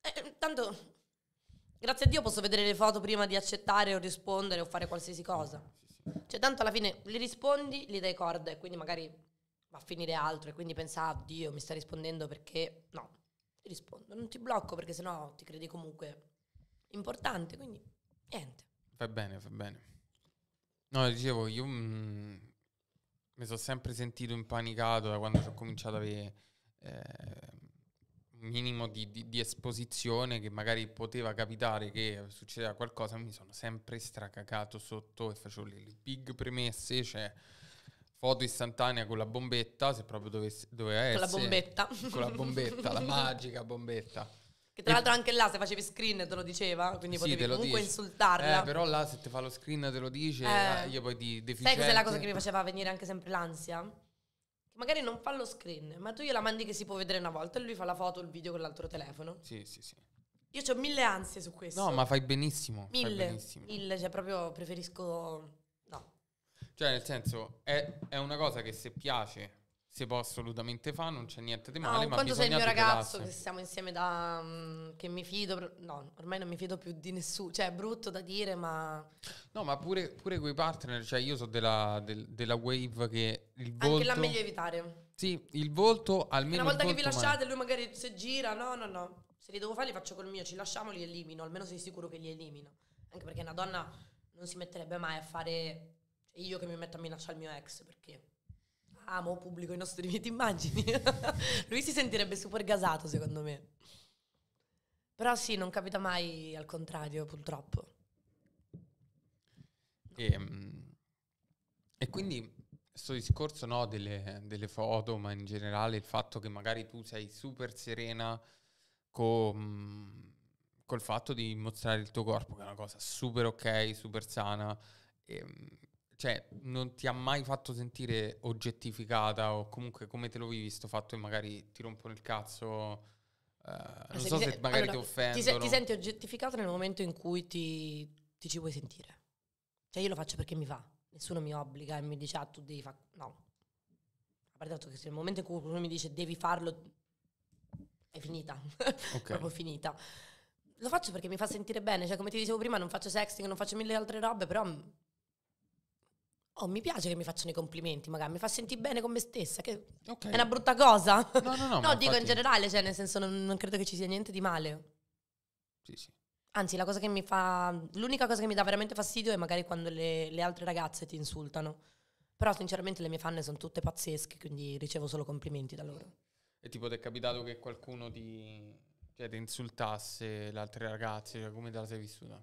Eh, eh, tanto, grazie a Dio posso vedere le foto prima di accettare o rispondere o fare qualsiasi cosa. Cioè, tanto alla fine li rispondi, li dai corda e quindi magari va a finire altro e quindi pensa, ah, Dio, mi sta rispondendo perché... No, ti rispondo, non ti blocco perché sennò ti credi comunque importante, quindi niente. Va bene, va bene. No, dicevo, io... Mh mm, mi sono sempre sentito impanicato da quando ho cominciato ad avere eh, un minimo di, di, di, esposizione che magari poteva capitare che succedeva qualcosa, mi sono sempre stracacato sotto e facevo le, le big premesse, cioè foto istantanea con la bombetta, se proprio dovesse, doveva essere. Con la bombetta. Con la bombetta, la magica bombetta. Che tra l'altro anche là se facevi screen te lo diceva, quindi sì, potevi comunque dice. insultarla. Eh, però là se ti fa lo screen te lo dice, eh. Ah, io poi ti deficiente. Sai cos'è la cosa che mi faceva venire anche sempre l'ansia? magari non fa lo screen, ma tu gliela mandi che si può vedere una volta e lui fa la foto o il video con l'altro telefono. Sì, sì, sì. Io ho mille ansie su questo. No, ma fai benissimo. Mille, fai benissimo. mille, cioè proprio preferisco... No. Cioè nel senso, è, è una cosa che se piace si può assolutamente fare, non c'è niente di male. No, ma quando sei il mio ragazzo, che siamo insieme da... Um, che mi fido, no, ormai non mi fido più di nessuno, cioè è brutto da dire, ma... No, ma pure, pure quei partner, cioè io so della, del, della wave che il volto... Anche la meglio evitare. Sì, il volto almeno... Una volta che vi lasciate, lui magari se gira, no, no, no. Se li devo fare li faccio col mio, ci lasciamo, li elimino, almeno sei sicuro che li elimino. Anche perché una donna non si metterebbe mai a fare... Cioè io che mi metto a minacciare il mio ex, perché amo, pubblico i nostri video immagini. Lui si sentirebbe super gasato, secondo me. Però sì, non capita mai al contrario, purtroppo. E, ehm, e quindi questo discorso no, delle, delle, foto, ma in generale il fatto che magari tu sei super serena con col fatto di mostrare il tuo corpo, che è una cosa super ok, super sana. E, ehm, cioè, non ti ha mai fatto sentire oggettificata o comunque come te lo vivi sto fatto e magari ti rompono il cazzo... Uh, non se so se, se magari allora, ti offendo. Ti, se- ti, senti oggettificato nel momento in cui ti, ti, ci vuoi sentire. Cioè io lo faccio perché mi va, nessuno mi obbliga e mi dice ah tu devi fare... No. A parte dato che se nel momento in cui qualcuno mi dice devi farlo è finita, okay. proprio finita. Lo faccio perché mi fa sentire bene, cioè come ti dicevo prima non faccio sexting, non faccio mille altre robe, però Oh, mi piace che mi facciano i complimenti, magari mi fa sentire bene con me stessa, che okay. è una brutta cosa. No, no, no. no dico infatti... in generale, cioè, nel senso, non, non, credo che ci sia niente di male. Sì, sì. Anzi, la cosa che mi fa. L'unica cosa che mi dà veramente fastidio è magari quando le, le altre ragazze ti insultano. Però, sinceramente, le mie fan sono tutte pazzesche, quindi ricevo solo complimenti da loro. E tipo, ti è capitato che qualcuno ti. cioè, ti insultasse le altre ragazze? Cioè, come te la sei vissuta?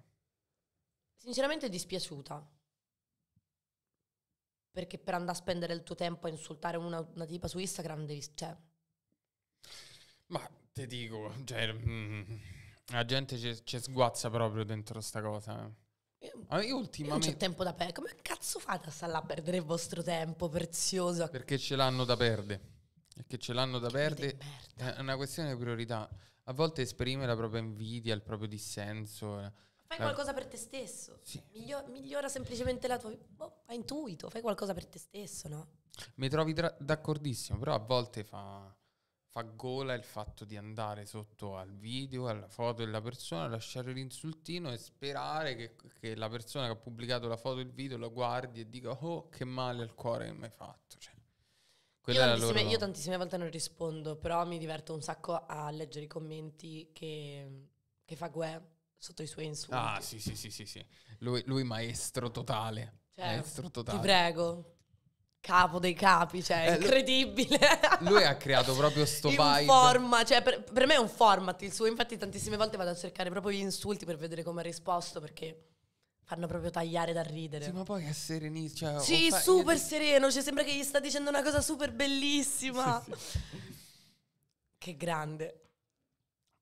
Sinceramente, dispiaciuta perché per andare a spendere il tuo tempo a insultare una, una tipa su Instagram devi... Cioè. Ma ti dico, cioè, mm, la gente ci sguazza proprio dentro sta cosa. Eh. Io, ah, io ultimamente... non c'è tempo da perdere. Come cazzo fate a stare a perdere il vostro tempo prezioso? Perché ce l'hanno da perdere. Perché ce l'hanno da perdere. È una questione di priorità. A volte esprime la propria invidia, il proprio dissenso Fai eh. qualcosa per te stesso. Sì. Migliora, migliora semplicemente la tua vita. Boh, fai intuito, fai qualcosa per te stesso, no? Mi trovi tra- d'accordissimo, però a volte fa, fa, gola il fatto di andare sotto al video, alla foto della persona, lasciare l'insultino e sperare che, che la persona che ha pubblicato la foto e il video lo guardi e dica oh che male al cuore che mi hai fatto. Cioè, io tantissime, loro... io tantissime volte non rispondo, però mi diverto un sacco a leggere i commenti che, che fa Gue sotto i suoi insulti. Ah, sì, sì, sì, sì, sì. Lui, lui maestro totale. Cioè, maestro totale. Ti prego. Capo dei capi, cioè, eh, incredibile. Lui ha creato proprio sto in vibe. forma, cioè, per, per, me è un format il suo. Infatti tantissime volte vado a cercare proprio gli insulti per vedere come ha risposto, perché fanno proprio tagliare da ridere. Sì, ma poi è serenissimo. Cioè, sì, fa... super sereno, cioè, sembra che gli sta dicendo una cosa super bellissima. Sì, sì. che grande.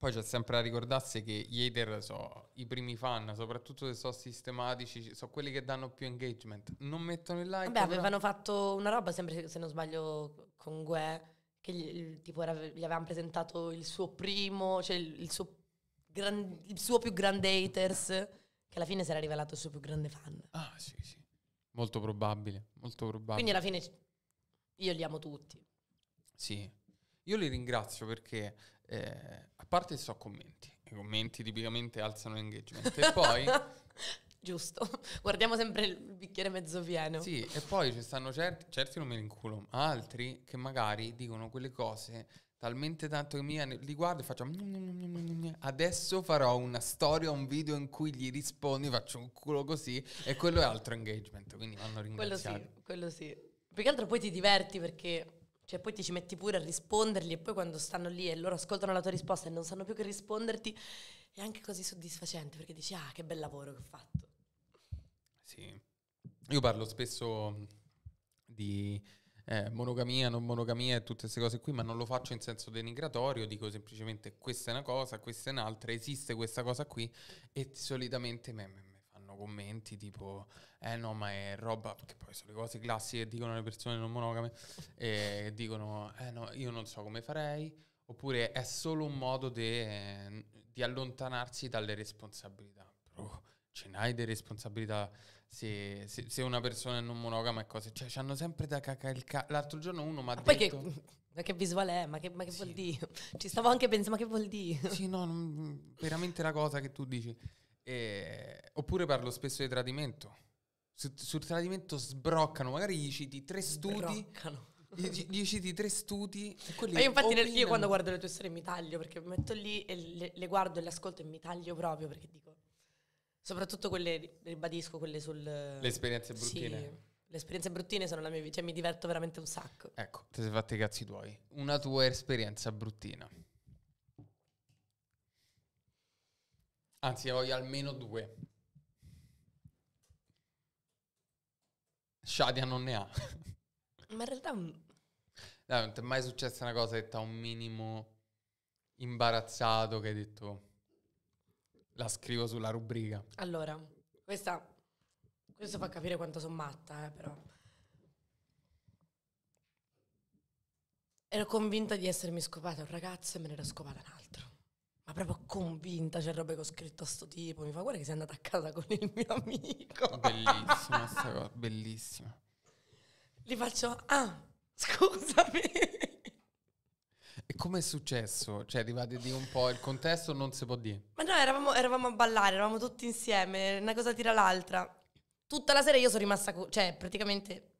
Poi c'è sempre da ricordarsi che gli hater sono i primi fan, soprattutto se sono sistematici, sono quelli che danno più engagement. Non mettono il like. Vabbè, avevano fatto una roba, sempre se non sbaglio, con Gue, che gli, tipo era, gli avevano presentato il suo primo, cioè il, il, suo, gran, il suo, più grande haters, che alla fine si era rivelato il suo più grande fan. Ah, sì, sì. Molto probabile, molto probabile. Quindi alla fine io li amo tutti. Sì. Io li ringrazio perché eh, a parte so commenti, i commenti tipicamente alzano l'engagement e poi... Giusto, guardiamo sempre il bicchiere mezzo pieno. Sì, e poi ci stanno certi, certi non me li inculo, ma altri che magari dicono quelle cose talmente tanto che mi li guardo e faccio adesso farò una storia un video in cui gli rispondi faccio un culo così e quello è altro engagement quindi vanno ringraziati quello sì quello sì più che altro poi ti diverti perché cioè poi ti ci metti pure a risponderli e poi quando stanno lì e loro ascoltano la tua risposta e non sanno più che risponderti, è anche così soddisfacente perché dici ah che bel lavoro che ho fatto. Sì. Io parlo spesso di eh, monogamia, non monogamia e tutte queste cose qui, ma non lo faccio in senso denigratorio, dico semplicemente questa è una cosa, questa è un'altra, esiste questa cosa qui e solitamente me, me, commenti tipo eh no ma è roba che poi sono le cose classiche che dicono le persone non monogame e dicono eh no io non so come farei oppure è solo un modo de, di allontanarsi dalle responsabilità Bro, ce n'hai delle responsabilità se, se, se, una persona è non monogama e cose cioè hanno sempre da cacare il cazzo l'altro giorno uno mi ha detto che, ma che visuale è ma che, ma che sì. vuol dire ci stavo anche pensando ma che vuol dire sì no non, veramente la cosa che tu dici e... Oppure parlo spesso di tradimento. Su, sul tradimento sbroccano, magari gli citi tre studi. Gli, gli citi tre studi. Ma io infatti nel, io quando guardo le tue storie mi taglio perché mi metto lì e le, le guardo e le ascolto e mi taglio proprio perché dico... Soprattutto quelle, ribadisco, quelle sul... Le esperienze bruttine. Sì, le esperienze bruttine sono la mia vita, cioè mi diverto veramente un sacco. Ecco, te sei fatti i cazzi tuoi. Una tua esperienza bruttina. Anzi, ne voglio almeno due. Shadia non ne ha. Ma in realtà... Dai, non ti è mai successa una cosa che ti ha un minimo imbarazzato che hai detto la scrivo sulla rubrica. Allora, questa, questo fa capire quanto sono matta, eh, però. Ero convinta di essermi scopata un ragazzo e me ne ero scopata un altro ma proprio convinta, c'è cioè, roba che ho scritto a sto tipo, mi fa guarda che sei andata a casa con il mio amico. Bellissima sta cosa, bellissima. Gli faccio, ah, scusami. E come è successo? Cioè, arrivati di un po' il contesto, non si può dire. Ma no, eravamo, eravamo a ballare, eravamo tutti insieme, una cosa tira l'altra. Tutta la sera io sono rimasta, co- cioè, praticamente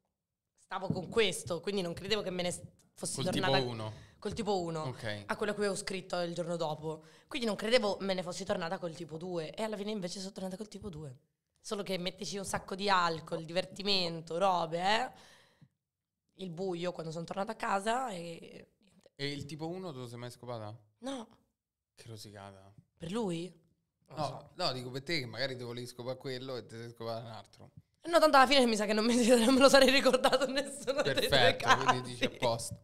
stavo con questo, quindi non credevo che me ne fossi Col tornata. Tipo uno col tipo 1 okay. a quello che avevo scritto il giorno dopo. Quindi non credevo me ne fossi tornata col tipo 2 e alla fine invece sono tornata col tipo 2. Solo che mettici un sacco di alcol, divertimento, robe, eh? il buio quando sono tornata a casa e... E il tipo 1 tu lo sei mai scopata? No. Che rosicata. Per lui? No, so. no, dico per te che magari ti volevi scopare quello e ti sei scopata un altro. No, tanto alla fine mi sa che non, me lo sarei ricordato nessuno Perfetto, dei due casi. quindi dici apposta.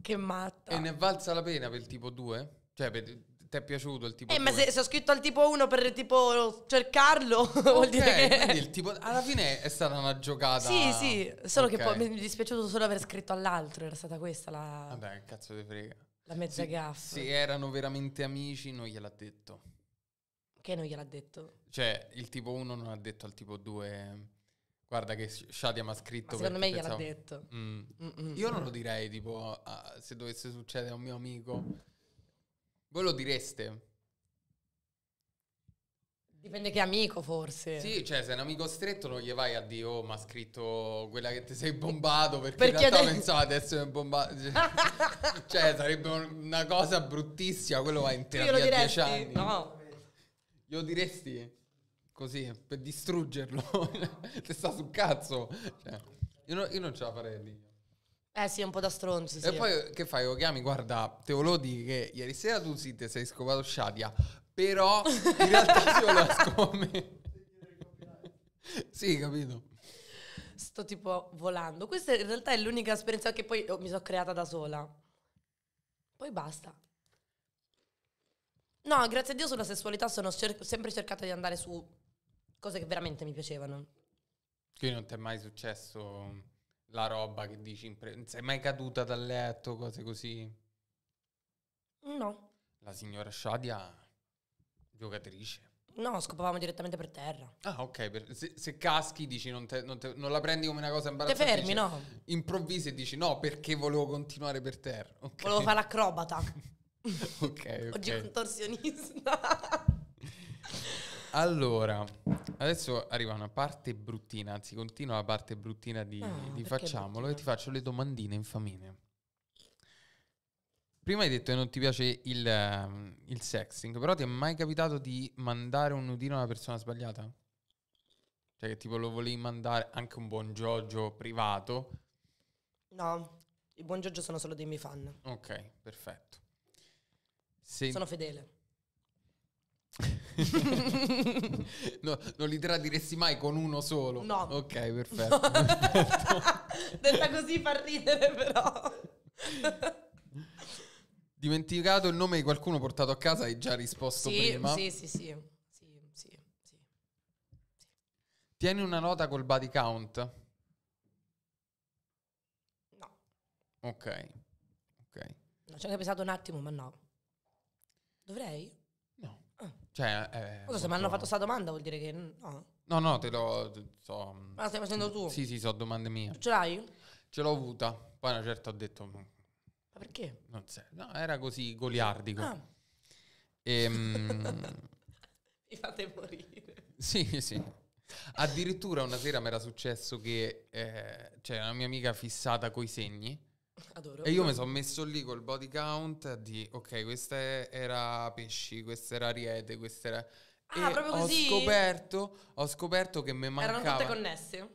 Che matta. E ne è valsa la pena per il tipo 2? Cioè, per, ti è piaciuto il tipo eh, ma se, se, ho scritto al tipo 1 per tipo cercarlo, okay, vuol dire che... il tipo, alla fine è stata una giocata... Sì, sì, solo okay. che poi mi è dispiaciuto solo aver scritto all'altro, era stata questa la... Vabbè, cazzo di frega. La mezza sì, gaffa. Se erano veramente amici, non gliel'ha detto. Che non gliel'ha detto? Cioè, il tipo 1 non ha detto al tipo 2... Guarda che Shadia mi ha scritto. Ma secondo me gliel'ha pensavo... detto. Mm. mm, mm Io mm. non lo direi, tipo, ah, se dovesse succedere a un mio amico. Voi lo direste? Dipende che amico, forse. Sì, cioè, se è un amico stretto non gli vai a dire, oh, ma ha scritto quella che ti sei bombato, perché, perché in realtà adesso... pensavo adesso mi bombato. Cioè, cioè, sarebbe una cosa bruttissima, quello va in terapia a dieci anni. No. Glielo diresti? così per distruggerlo. Ti sta sul cazzo. Cioè, io, no, io, non ce la farei lì. Eh sì, è un po' da stronzi. E poi che fai? Lo chiami, guarda, te lo dico che ieri sera tu sì, te sei scopato Shadia, però in realtà io la scome. sì, capito. Sto tipo volando. Questa in realtà è l'unica esperienza che poi oh, mi sono creata da sola. Poi basta. No, grazie a Dio sulla sessualità sono cer sempre cercata di andare su cose che veramente mi piacevano. Quindi non ti è mai successo la roba che dici, in pre- sei mai caduta dal letto, cose così? No. La signora Shadia, giocatrice. No, scopavamo direttamente per terra. Ah, ok. Per, se, se, caschi dici non, te, non, te, non, la prendi come una cosa imbarazzante. Te fermi, no. Improvvisi e dici no, perché volevo continuare per terra. Okay. Volevo fare l'acrobata. ok, ok. Oggi contorsionista. Allora, adesso arriva una parte bruttina, anzi continua la parte bruttina di, no, ah, di facciamolo e ti faccio le domandine infamine. Prima hai detto che non ti piace il, ehm, il sexting, però ti è mai capitato di mandare un nudino a una persona sbagliata? Cioè che tipo lo volevi mandare anche un buon Giorgio privato? No, i buon Giorgio sono solo dei miei fan. Ok, perfetto. Se sono fedele. no, non li tradiresti mai con uno solo. No. Ok, perfetto. perfetto. Detta così fa ridere, però. Dimenticato il nome di qualcuno portato a casa, hai già risposto sì, prima. Sì, sì, sì, sì, sì, sì. Tieni una nota col body count. No. Ok. Ok. Non ci ho pensato un attimo, ma no. Dovrei? Cioè, eh, Cosa, se mi hanno fatto questa domanda vuol dire che no. No, no, te lo so. Ma ah, la stai facendo tu? Sì, sì, so domande mie. ce l'hai? Ce l'ho avuta. Poi una certa ho detto mm, Ma perché? non serve. No, era così goliardico. Ah. Ehm, Mi fate morire. sì, sì. Addirittura una sera mi era successo che eh, c'era una mia amica fissata coi segni Adoro. E io mi sono messo lì col body count di, ok, questa era pesci, questa era ariete, questa era... Ah, e proprio ho così? Scoperto, ho scoperto che mi mancava... Erano tutte connesse?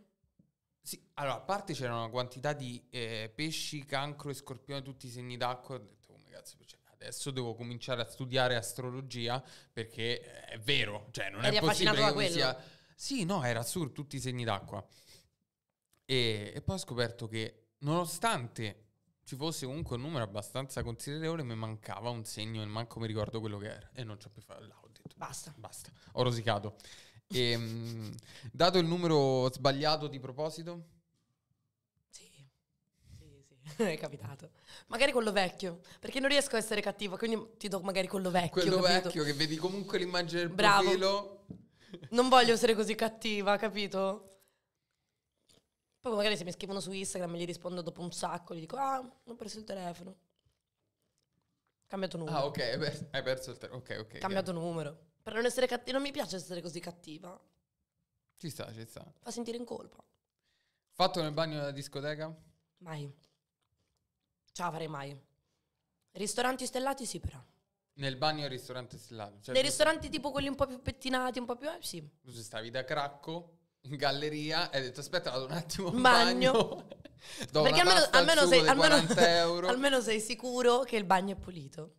Sì, allora, a parte c'era una quantità di eh, pesci, cancro e scorpione, tutti i segni d'acqua. Ho detto, come oh, cazzo, cioè, adesso devo cominciare a studiare astrologia perché eh, è vero, cioè non Eri è possibile che sia... Sì, no, era assurdo, tutti i segni d'acqua. E, e poi ho scoperto che nonostante ci fosse comunque un numero abbastanza considerevole, mi mancava un segno e manco mi ricordo quello che era. E non c'ho più fatto l'audit. Basta. Basta. Ho rosicato. E, ehm, mh, dato il numero sbagliato di proposito? Sì, sì, sì, è capitato. Magari quello vecchio, perché non riesco a essere cattivo, quindi ti do magari quello vecchio. Quello capito? vecchio che vedi comunque l'immagine del Bravo. profilo. Non voglio essere così cattiva, capito? Poi magari se mi scrivono su Instagram gli rispondo dopo un sacco, gli dico, ah, non ho perso il telefono. Cambiato numero. Ah, ok, hai, perso il telefono. Ok, ok. Cambiato chiaro. numero. Per non essere cattiva, non mi piace essere così cattiva. Ci sta, ci sta. Fa sentire in colpa. Fatto nel bagno della discoteca? Mai. Ciao, farei mai. Ristoranti stellati sì, però. Nel bagno e ristorante stellato. Cioè, Nei ristoranti tipo quelli un po' più pettinati, un po' più... Eh, sì. Tu stavi da cracco in galleria e hai detto aspetta vado un attimo in bagno, bagno. perché almeno, almeno, sei, almeno, almeno, sei, sicuro che il bagno è pulito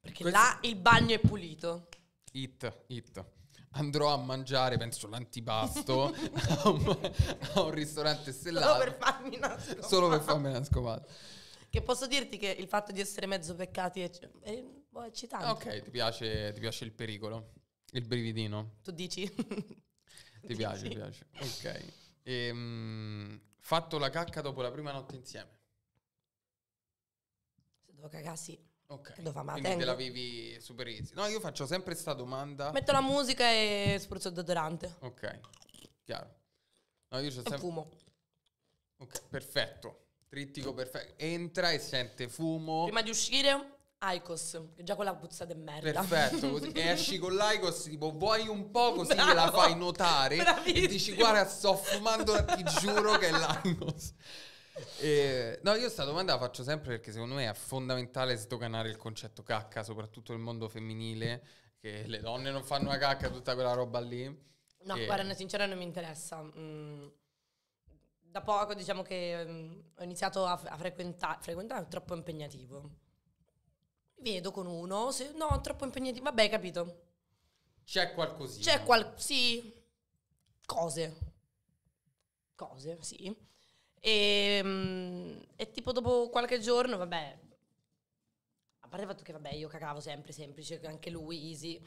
perché Questo... là il bagno è pulito it it andrò a mangiare, penso, l'antipasto a, un, ristorante stellato. Solo per farmi una scopata. Solo per farmi una scopata. Che posso dirti che il fatto di essere mezzo peccati è, è eccitante. Ok, ti piace, ti piace il pericolo, il brividino. Tu dici? Ti piace, ti piace. Ok. E, ehm, fatto la cacca dopo la prima notte insieme. Se devo cagare, sì. Ok. Lo fa, male. Quindi te la vivi super easy. No, io faccio sempre questa domanda. Metto la musica e spruzzo il deodorante. Ok. Chiaro. No, io c'ho sempre... fumo. Ok, perfetto. Trittico perfetto. Entra e sente fumo. Prima di uscire Icos, già quella puzza di merda. Perfetto, così. e esci con l'Icos tipo vuoi un po' così Bravo, la fai notare bravissimo. e dici guarda sto fumando, ti giuro che è l'Icos. Eh, no, io questa domanda la faccio sempre perché secondo me è fondamentale sdoganare il concetto cacca, soprattutto nel mondo femminile, che le donne non fanno una cacca, tutta quella roba lì. No, e... guarda, sincera non mi interessa. Mm. Da poco diciamo che mm, ho iniziato a, f- a frequentare, frequentare è troppo impegnativo Vedo con uno, se, no, troppo impegnativo. Vabbè, capito. C'è qualcosina. C'è qual... Sì. Cose. Cose, sì. E, ehm, e, tipo dopo qualche giorno, vabbè... A parte il fatto che, vabbè, io cagavo sempre, semplice, anche lui, easy.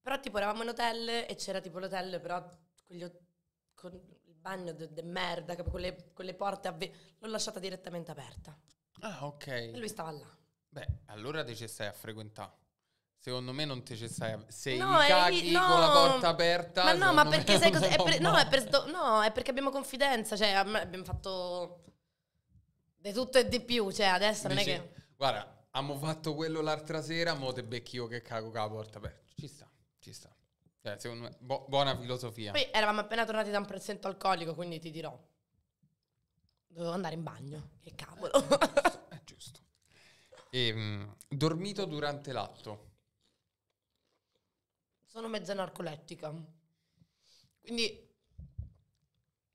Però tipo eravamo in hotel e c'era tipo l'hotel, però con, con il bagno de, de merda, con le, con le porte... Avve- L'ho lasciata direttamente aperta. Ah, ok. E lui stava là. Beh, allora te ci stai a frequentare. Secondo me non te ci stai a... Se no, i caghi no, con la porta aperta... Ma no, ma perché sai cos'è? per, no, è per, no, è perché abbiamo confidenza, cioè abbiamo fatto di tutto e di più, cioè adesso Dice, non è che... Guarda, abbiamo fatto quello l'altra sera, mo te becchi io che cago con la porta aperta. Ci sta, ci sta. Cioè, secondo me, bo- buona filosofia. Poi eravamo appena tornati da un presento alcolico, quindi ti dirò. Dovevo andare in bagno, che cavolo. Ehm, dormito durante l'atto. Sono mezza narcolettica. Quindi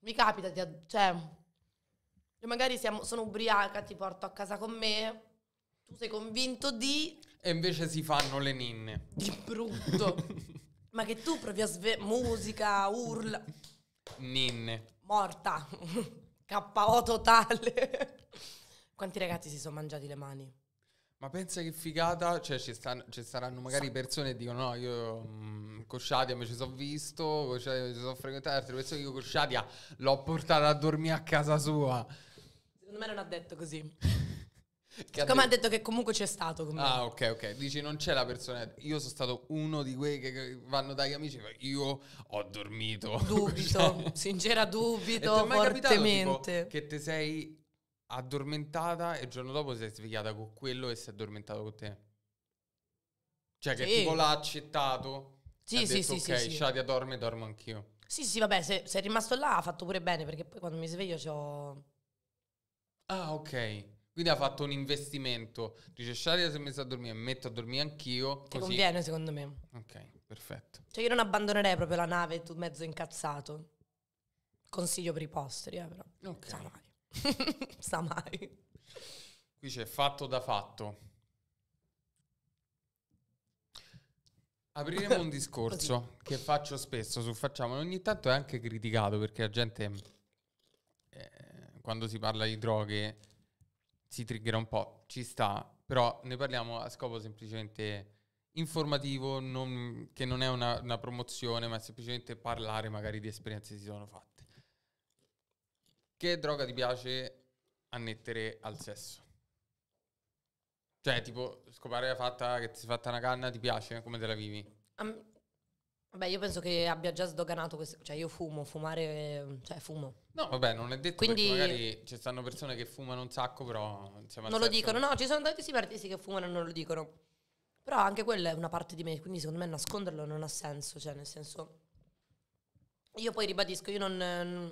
mi capita di... Cioè, io magari siamo- sono ubriaca, ti porto a casa con me, tu sei convinto di... E invece si fanno le ninne. di brutto. Ma che tu provi a sve- musica, urla, Ninne. morta, KO totale. Quanti ragazzi si sono mangiati le mani? Ma pensa che figata, cioè ci, stanno, ci saranno magari persone che dicono no, io con mhmm, Cosciadia mi ci sono visto, Cosciadia mi ci sono frequentato, altre persone che io Cosciadia ah, l'ho portata a dormire a casa sua. Secondo me non ha detto così. Che come ha detto che comunque c'è stato. Come... Ah, ok, ok. Dici non c'è la persona. Io sono stato uno di quei che vanno dagli amici. Io ho dormito. Dubito, cioè, sincera dubito. E fortemente. Capitato, tipo, che te sei addormentata e il giorno dopo si è svegliata con quello e si è addormentata con te. Cioè che sì. tipo l'ha accettato. Sì, sì, detto, sì, Ok, sì, Shadia dorme, dormo anch'io. Sì, sì, vabbè, se, se, è rimasto là ha fatto pure bene perché poi quando mi sveglio c'ho... Ah, ok. Quindi ha fatto un investimento. Dice Shadia si è messa a dormire, metto a dormire anch'io. Ti così. conviene secondo me. Ok, perfetto. Cioè io non abbandonerei proprio la nave tu mezzo incazzato. Consiglio per i posteri, eh, però. Ok. Sai Sa mai. Qui c'è fatto da fatto. Apriremo un discorso che faccio spesso su Facciamo ogni tanto è anche criticato perché la gente eh, quando si parla di droghe si triggera un po', ci sta, però ne parliamo a scopo semplicemente informativo, non, che non è una, una promozione, ma semplicemente parlare magari di esperienze che si sono fatte. Che droga ti piace annettere al sesso? Cioè, tipo, scopare la fatta, che ti sei fatta una canna, ti piace? Come te la vivi? Um, beh, io penso che abbia già sdoganato questo. Cioè, io fumo, fumare, cioè, fumo. No, vabbè, non è detto Quindi... perché magari ci stanno persone che fumano un sacco, però... Non lo dicono, no, ci sono tantissimi artisti che fumano e non lo dicono. Però anche quella è una parte di me, quindi secondo me nasconderlo non ha senso, cioè, nel senso... Io poi ribadisco, io non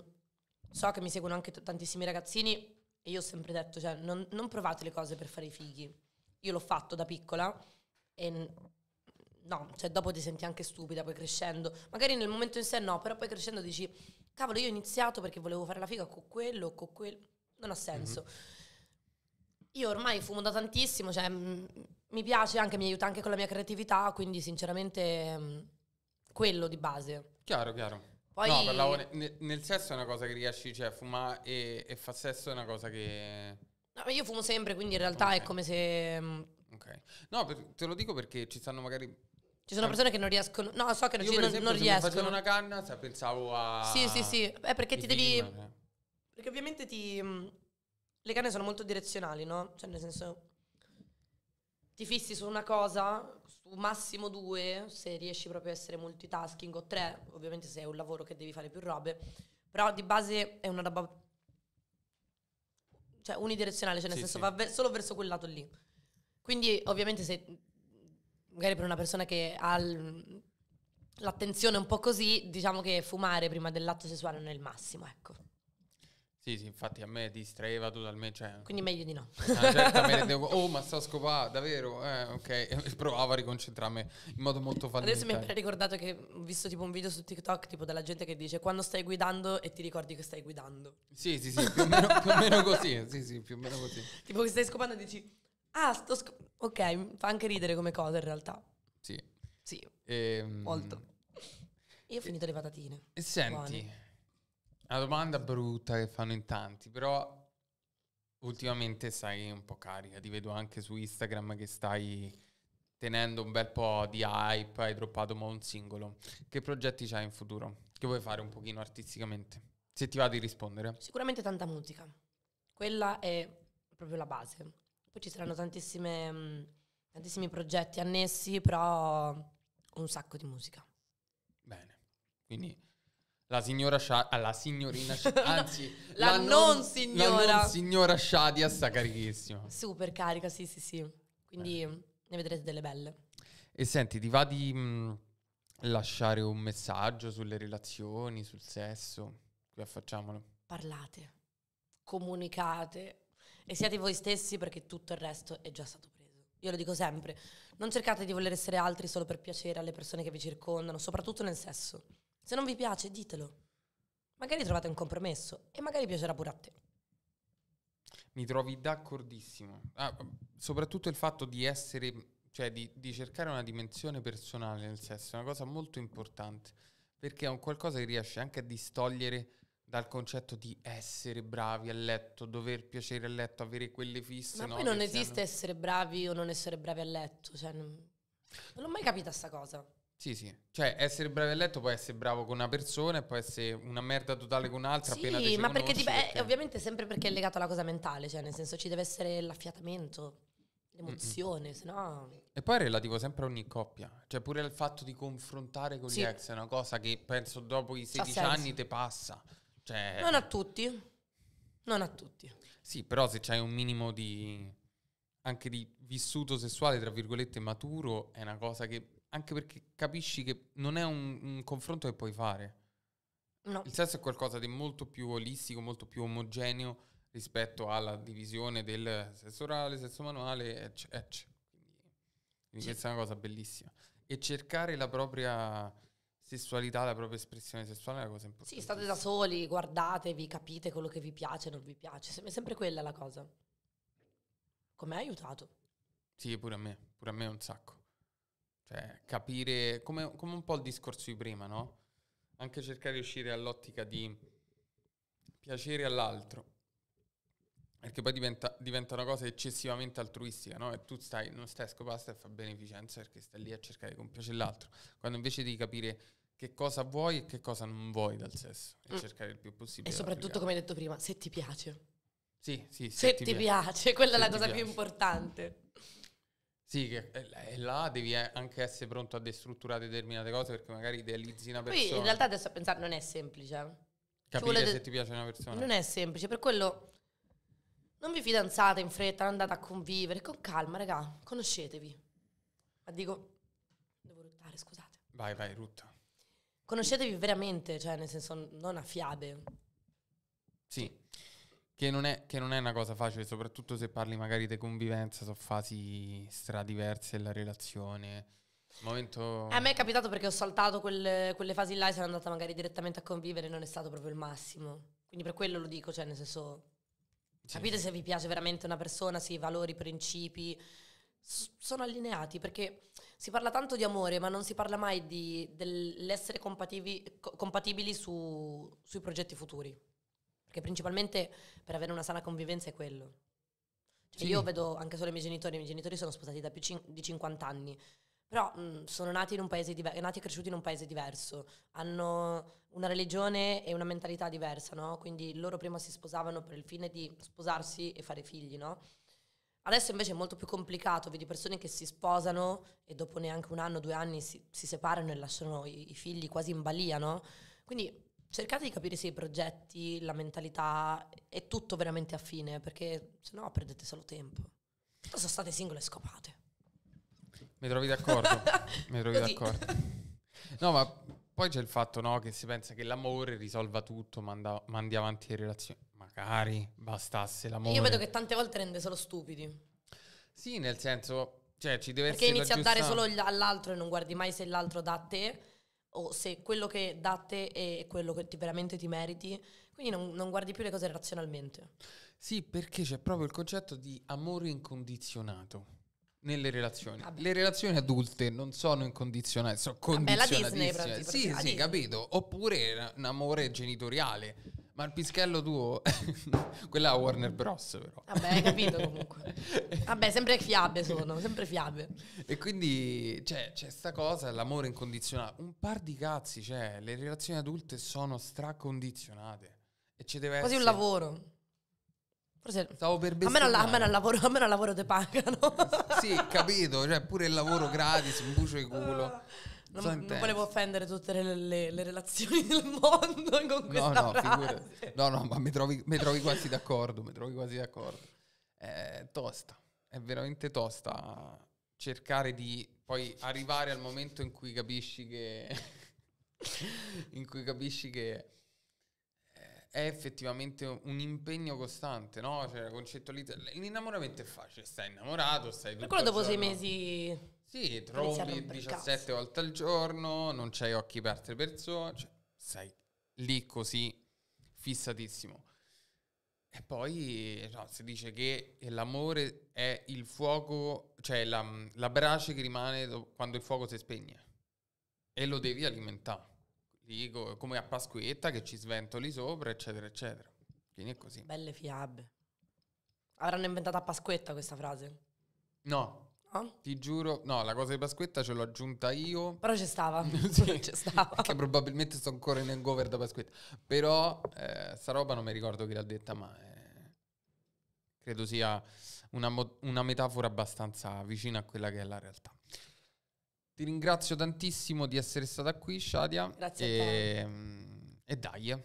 so che mi seguono anche t- tantissimi ragazzini e io ho sempre detto, cioè, non, non, provate le cose per fare i fighi. Io l'ho fatto da piccola e no, cioè dopo ti senti anche stupida, poi crescendo. Magari nel momento in sé no, però poi crescendo dici, cavolo, io ho iniziato perché volevo fare la figa con quello, con quello. Non ha senso. Mm-hmm. Io ormai fumo da tantissimo, cioè, m- mi piace anche, mi aiuta anche con la mia creatività, quindi sinceramente m- mm, quello di base. Chiaro, chiaro. Poi... No, parlavo nel, nel sesso è una cosa che riesci, cioè fumare e, fa sesso è una cosa che... No, ma io fumo sempre, quindi in realtà okay. è come se... Mm, ok. No, per, te lo dico perché ci stanno magari ci sono cioè persone che non riescono. No, so che non, io, ci, non, esempio, non riescono. Se facevo una canna, cioè, pensavo a. Sì, sì, sì. È perché ti devi. Film, Perché ovviamente ti. Mm, le canne sono molto direzionali, no? Cioè, nel senso. Ti fissi su una cosa massimo due, se riesci proprio a essere multitasking, o tre, ovviamente se è un lavoro che devi fare più robe, però di base è una roba cioè unidirezionale, cioè nel sì, senso sì. va ver- solo verso quel lato lì. Quindi ovviamente se magari per una persona che ha l- l'attenzione un po' così, diciamo che fumare prima dell'atto sessuale non è il massimo, ecco. Sì, sì, infatti a me distraeva totalmente. Cioè, Quindi meglio di no. Ah, devo, oh, ma sta scopà, davvero? Eh, ok, provavo a riconcentrarmi in modo molto facile. Adesso mi hai ricordato che ho visto tipo un video su TikTok tipo della gente che dice quando stai guidando e ti ricordi che stai guidando. Sì, sì, sì, più o meno, più o meno così. Sì, sì, più o meno così. Tipo che stai scopando e dici, ah, sto scopando. Ok, fa anche ridere come cosa in realtà. Sì. Sì. Ehm... Molto. Io ho finito e... le patatine. senti... Buone. Una domanda brutta che fanno in tanti, però ultimamente stai un po' carica, ti vedo anche su Instagram che stai tenendo un bel po' di hype, hai droppato un singolo. Che progetti c'hai in futuro? Che vuoi fare un pochino artisticamente? Se ti va di rispondere. Sicuramente tanta musica. Quella è proprio la base. Poi ci saranno mm, tantissimi progetti annessi, però un sacco di musica. Bene. Quindi la signora Shadi, alla ah, signorina Shadi, anzi, la, la, non, non signora. La non signora Shadia sta carichissima. Super carica, sì, sì, sì. Quindi Beh. ne vedrete delle belle. E senti, ti va di mh, mm, lasciare un messaggio sulle relazioni, sul sesso? Qui facciamolo. Parlate, comunicate e siate voi stessi perché tutto il resto è già stato preso. Io lo dico sempre, non cercate di voler essere altri solo per piacere alle persone che vi circondano, soprattutto nel sesso se non vi piace, ditelo. Magari trovate un compromesso e magari piacerà pure a te. Mi trovi d'accordissimo. Ah, soprattutto il fatto di essere, cioè di, di, cercare una dimensione personale nel sesso, è una cosa molto importante, perché è un qualcosa che riesce anche a distogliere dal concetto di essere bravi a letto, dover piacere a letto, avere quelle fisse. Ma no, poi non esiste hanno... essere bravi o non essere bravi a letto, cioè non, non l'ho mai capita sta cosa. Sì, sì. Cioè, essere bravi a letto può essere bravo con una persona e può essere una merda totale con un'altra sì, appena ma perché, dip- eh, perché... ovviamente sempre perché è legato alla cosa mentale, cioè nel senso ci deve essere l'affiatamento, l'emozione, se no... E poi è relativo sempre a ogni coppia, cioè pure il fatto di confrontare con sì. gli ex è una cosa che penso dopo i 16 anni te passa. Cioè... Non a tutti, non a tutti. Sì, però se c'hai un minimo di... anche di vissuto sessuale, tra virgolette, maturo, è una cosa che anche perché capisci che non è un, un confronto che puoi fare. No. Il sesso è qualcosa di molto più olistico, molto più omogeneo rispetto alla divisione del sesso orale, sesso manuale, eccetera. ecc. Quindi questa è una cosa bellissima. E cercare la propria sessualità, la propria espressione sessuale è una cosa importante. Sì, state da soli, guardatevi, capite quello che vi piace, non vi piace. È sempre quella la cosa. Come ha aiutato? Sì, pure a me, pure a me un sacco. Cioè, capire come, come, un po' il discorso di prima, no? Anche cercare di uscire dall'ottica di piacere all'altro. Perché poi diventa, diventa una cosa eccessivamente altruistica, no? E tu stai, non stai a scopare, stai a beneficenza perché stai lì a cercare di compiacere l'altro. Quando invece devi capire che cosa vuoi e che cosa non vuoi dal sesso e mm. cercare il più possibile. E soprattutto, come hai detto prima, se ti piace. Sì, sì, se, se ti, piace. piace. quella se è la cosa piace. più importante. Sì, che eh, e là devi eh, anche essere pronto a destrutturare determinate cose perché magari idealizzi una persona. Qui in realtà adesso a pensare non è semplice. Eh. Capire se de- ti piace una persona. Non è semplice, per quello non vi fidanzate in fretta, non andate a convivere, con calma, raga, conoscetevi. Ma dico, devo ruttare, scusate. Vai, vai, rutta. Conoscetevi veramente, cioè nel senso non a fiabe. Sì. Che non, è, che non, è, una cosa facile, soprattutto se parli magari di convivenza, sono fasi stradiverse della relazione. Momento... A me è capitato perché ho saltato quelle, quelle fasi là e sono andata magari direttamente a convivere, non è stato proprio il massimo. Quindi per quello lo dico, cioè nel senso... Sì. Capite se vi piace veramente una persona, se i valori, i principi s- sono allineati, perché si parla tanto di amore, ma non si parla mai dell'essere compatibili, co- compatibili su, sui progetti futuri. Perché principalmente per avere una sana convivenza è quello. Cioè sì. Io vedo anche solo i miei genitori, i miei genitori sono sposati da più cin- di 50 anni, però mh, mm, sono nati, diver- nati, e cresciuti in un paese diverso, hanno una religione e una mentalità diversa, no? Quindi loro prima si sposavano per il fine di sposarsi e fare figli, no? Adesso invece è molto più complicato, vedi persone che si sposano e dopo neanche un anno, due anni si, si separano e lasciano i, i figli quasi in balia, no? Quindi cercate di capire se i progetti, la mentalità è tutto veramente a fine, perché sennò no perdete solo tempo. Sono state singole scopate. Mi trovi d'accordo, mi trovi d'accordo. No, ma poi c'è il fatto no, che si pensa che l'amore risolva tutto, manda, mandi avanti le relazioni. Magari bastasse l'amore. Io vedo che tante volte rende solo stupidi. Sì, nel senso, cioè ci deve Perché essere. Perché inizi a dare solo all'altro e non guardi mai se l'altro dà a te o se quello che date è quello che ti veramente ti meriti, quindi non, non guardi più le cose razionalmente. Sì, perché c'è proprio il concetto di amore incondizionato nelle relazioni. Vabbè. Le relazioni adulte non sono incondizionate, sono condizionate. Sì, sì, Disney. capito. Oppure un amore genitoriale. Ma il pischello tuo, quella Warner Bros. però. Vabbè, hai capito comunque. Vabbè, sempre fiabe sono, sempre fiabe. E quindi cioè, c'è sta cosa, l'amore incondizionato. Un par di cazzi, cioè, le relazioni adulte sono stracondizionate. E ci deve Quasi essere... un lavoro. Forse... Stavo per a me, non, la, a, me non lavoro, a me non lavoro te pagano. sì, capito, cioè pure il lavoro gratis, un bucio di culo. Non, non volevo offendere tutte le, le, le, relazioni del mondo con questa no, no, frase. No, no, ma mi trovi, mi trovi quasi d'accordo, mi trovi quasi d'accordo. È tosta, è veramente tosta cercare di poi arrivare al momento in cui capisci che... in cui capisci che eh, è effettivamente un impegno costante, no? Cioè, concettualizzare... L'innamoramento è facile, stai innamorato, stai... Per quello dopo sei mesi sì, trovi 17 volte al giorno, non c'hai occhi per altre persone, cioè, sei lì così fissatissimo. E poi no, si dice che l'amore è il fuoco, cioè la, la brace che rimane do, quando il fuoco si spegne e lo devi alimentare, lì, come a Pasquetta che ci sventoli sopra, eccetera, eccetera. Quindi è così. Belle fiabe. Avranno inventato a Pasquetta questa frase? No, Pasquetta? Ti giuro, no, la cosa di Pasquetta ce l'ho aggiunta io. Però c'è stava. sì, ci stava. Che probabilmente sto ancora in hangover da Pasquetta. Però eh, sta roba non mi ricordo chi l'ha detta, ma eh, credo sia una, mo- una metafora abbastanza vicina a quella che è la realtà. Ti ringrazio tantissimo di essere stata qui, Shadia. Grazie e, te. Ehm, e dai.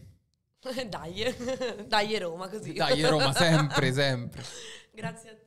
dai, dai Roma così. Dai Roma sempre, sempre. Grazie a te.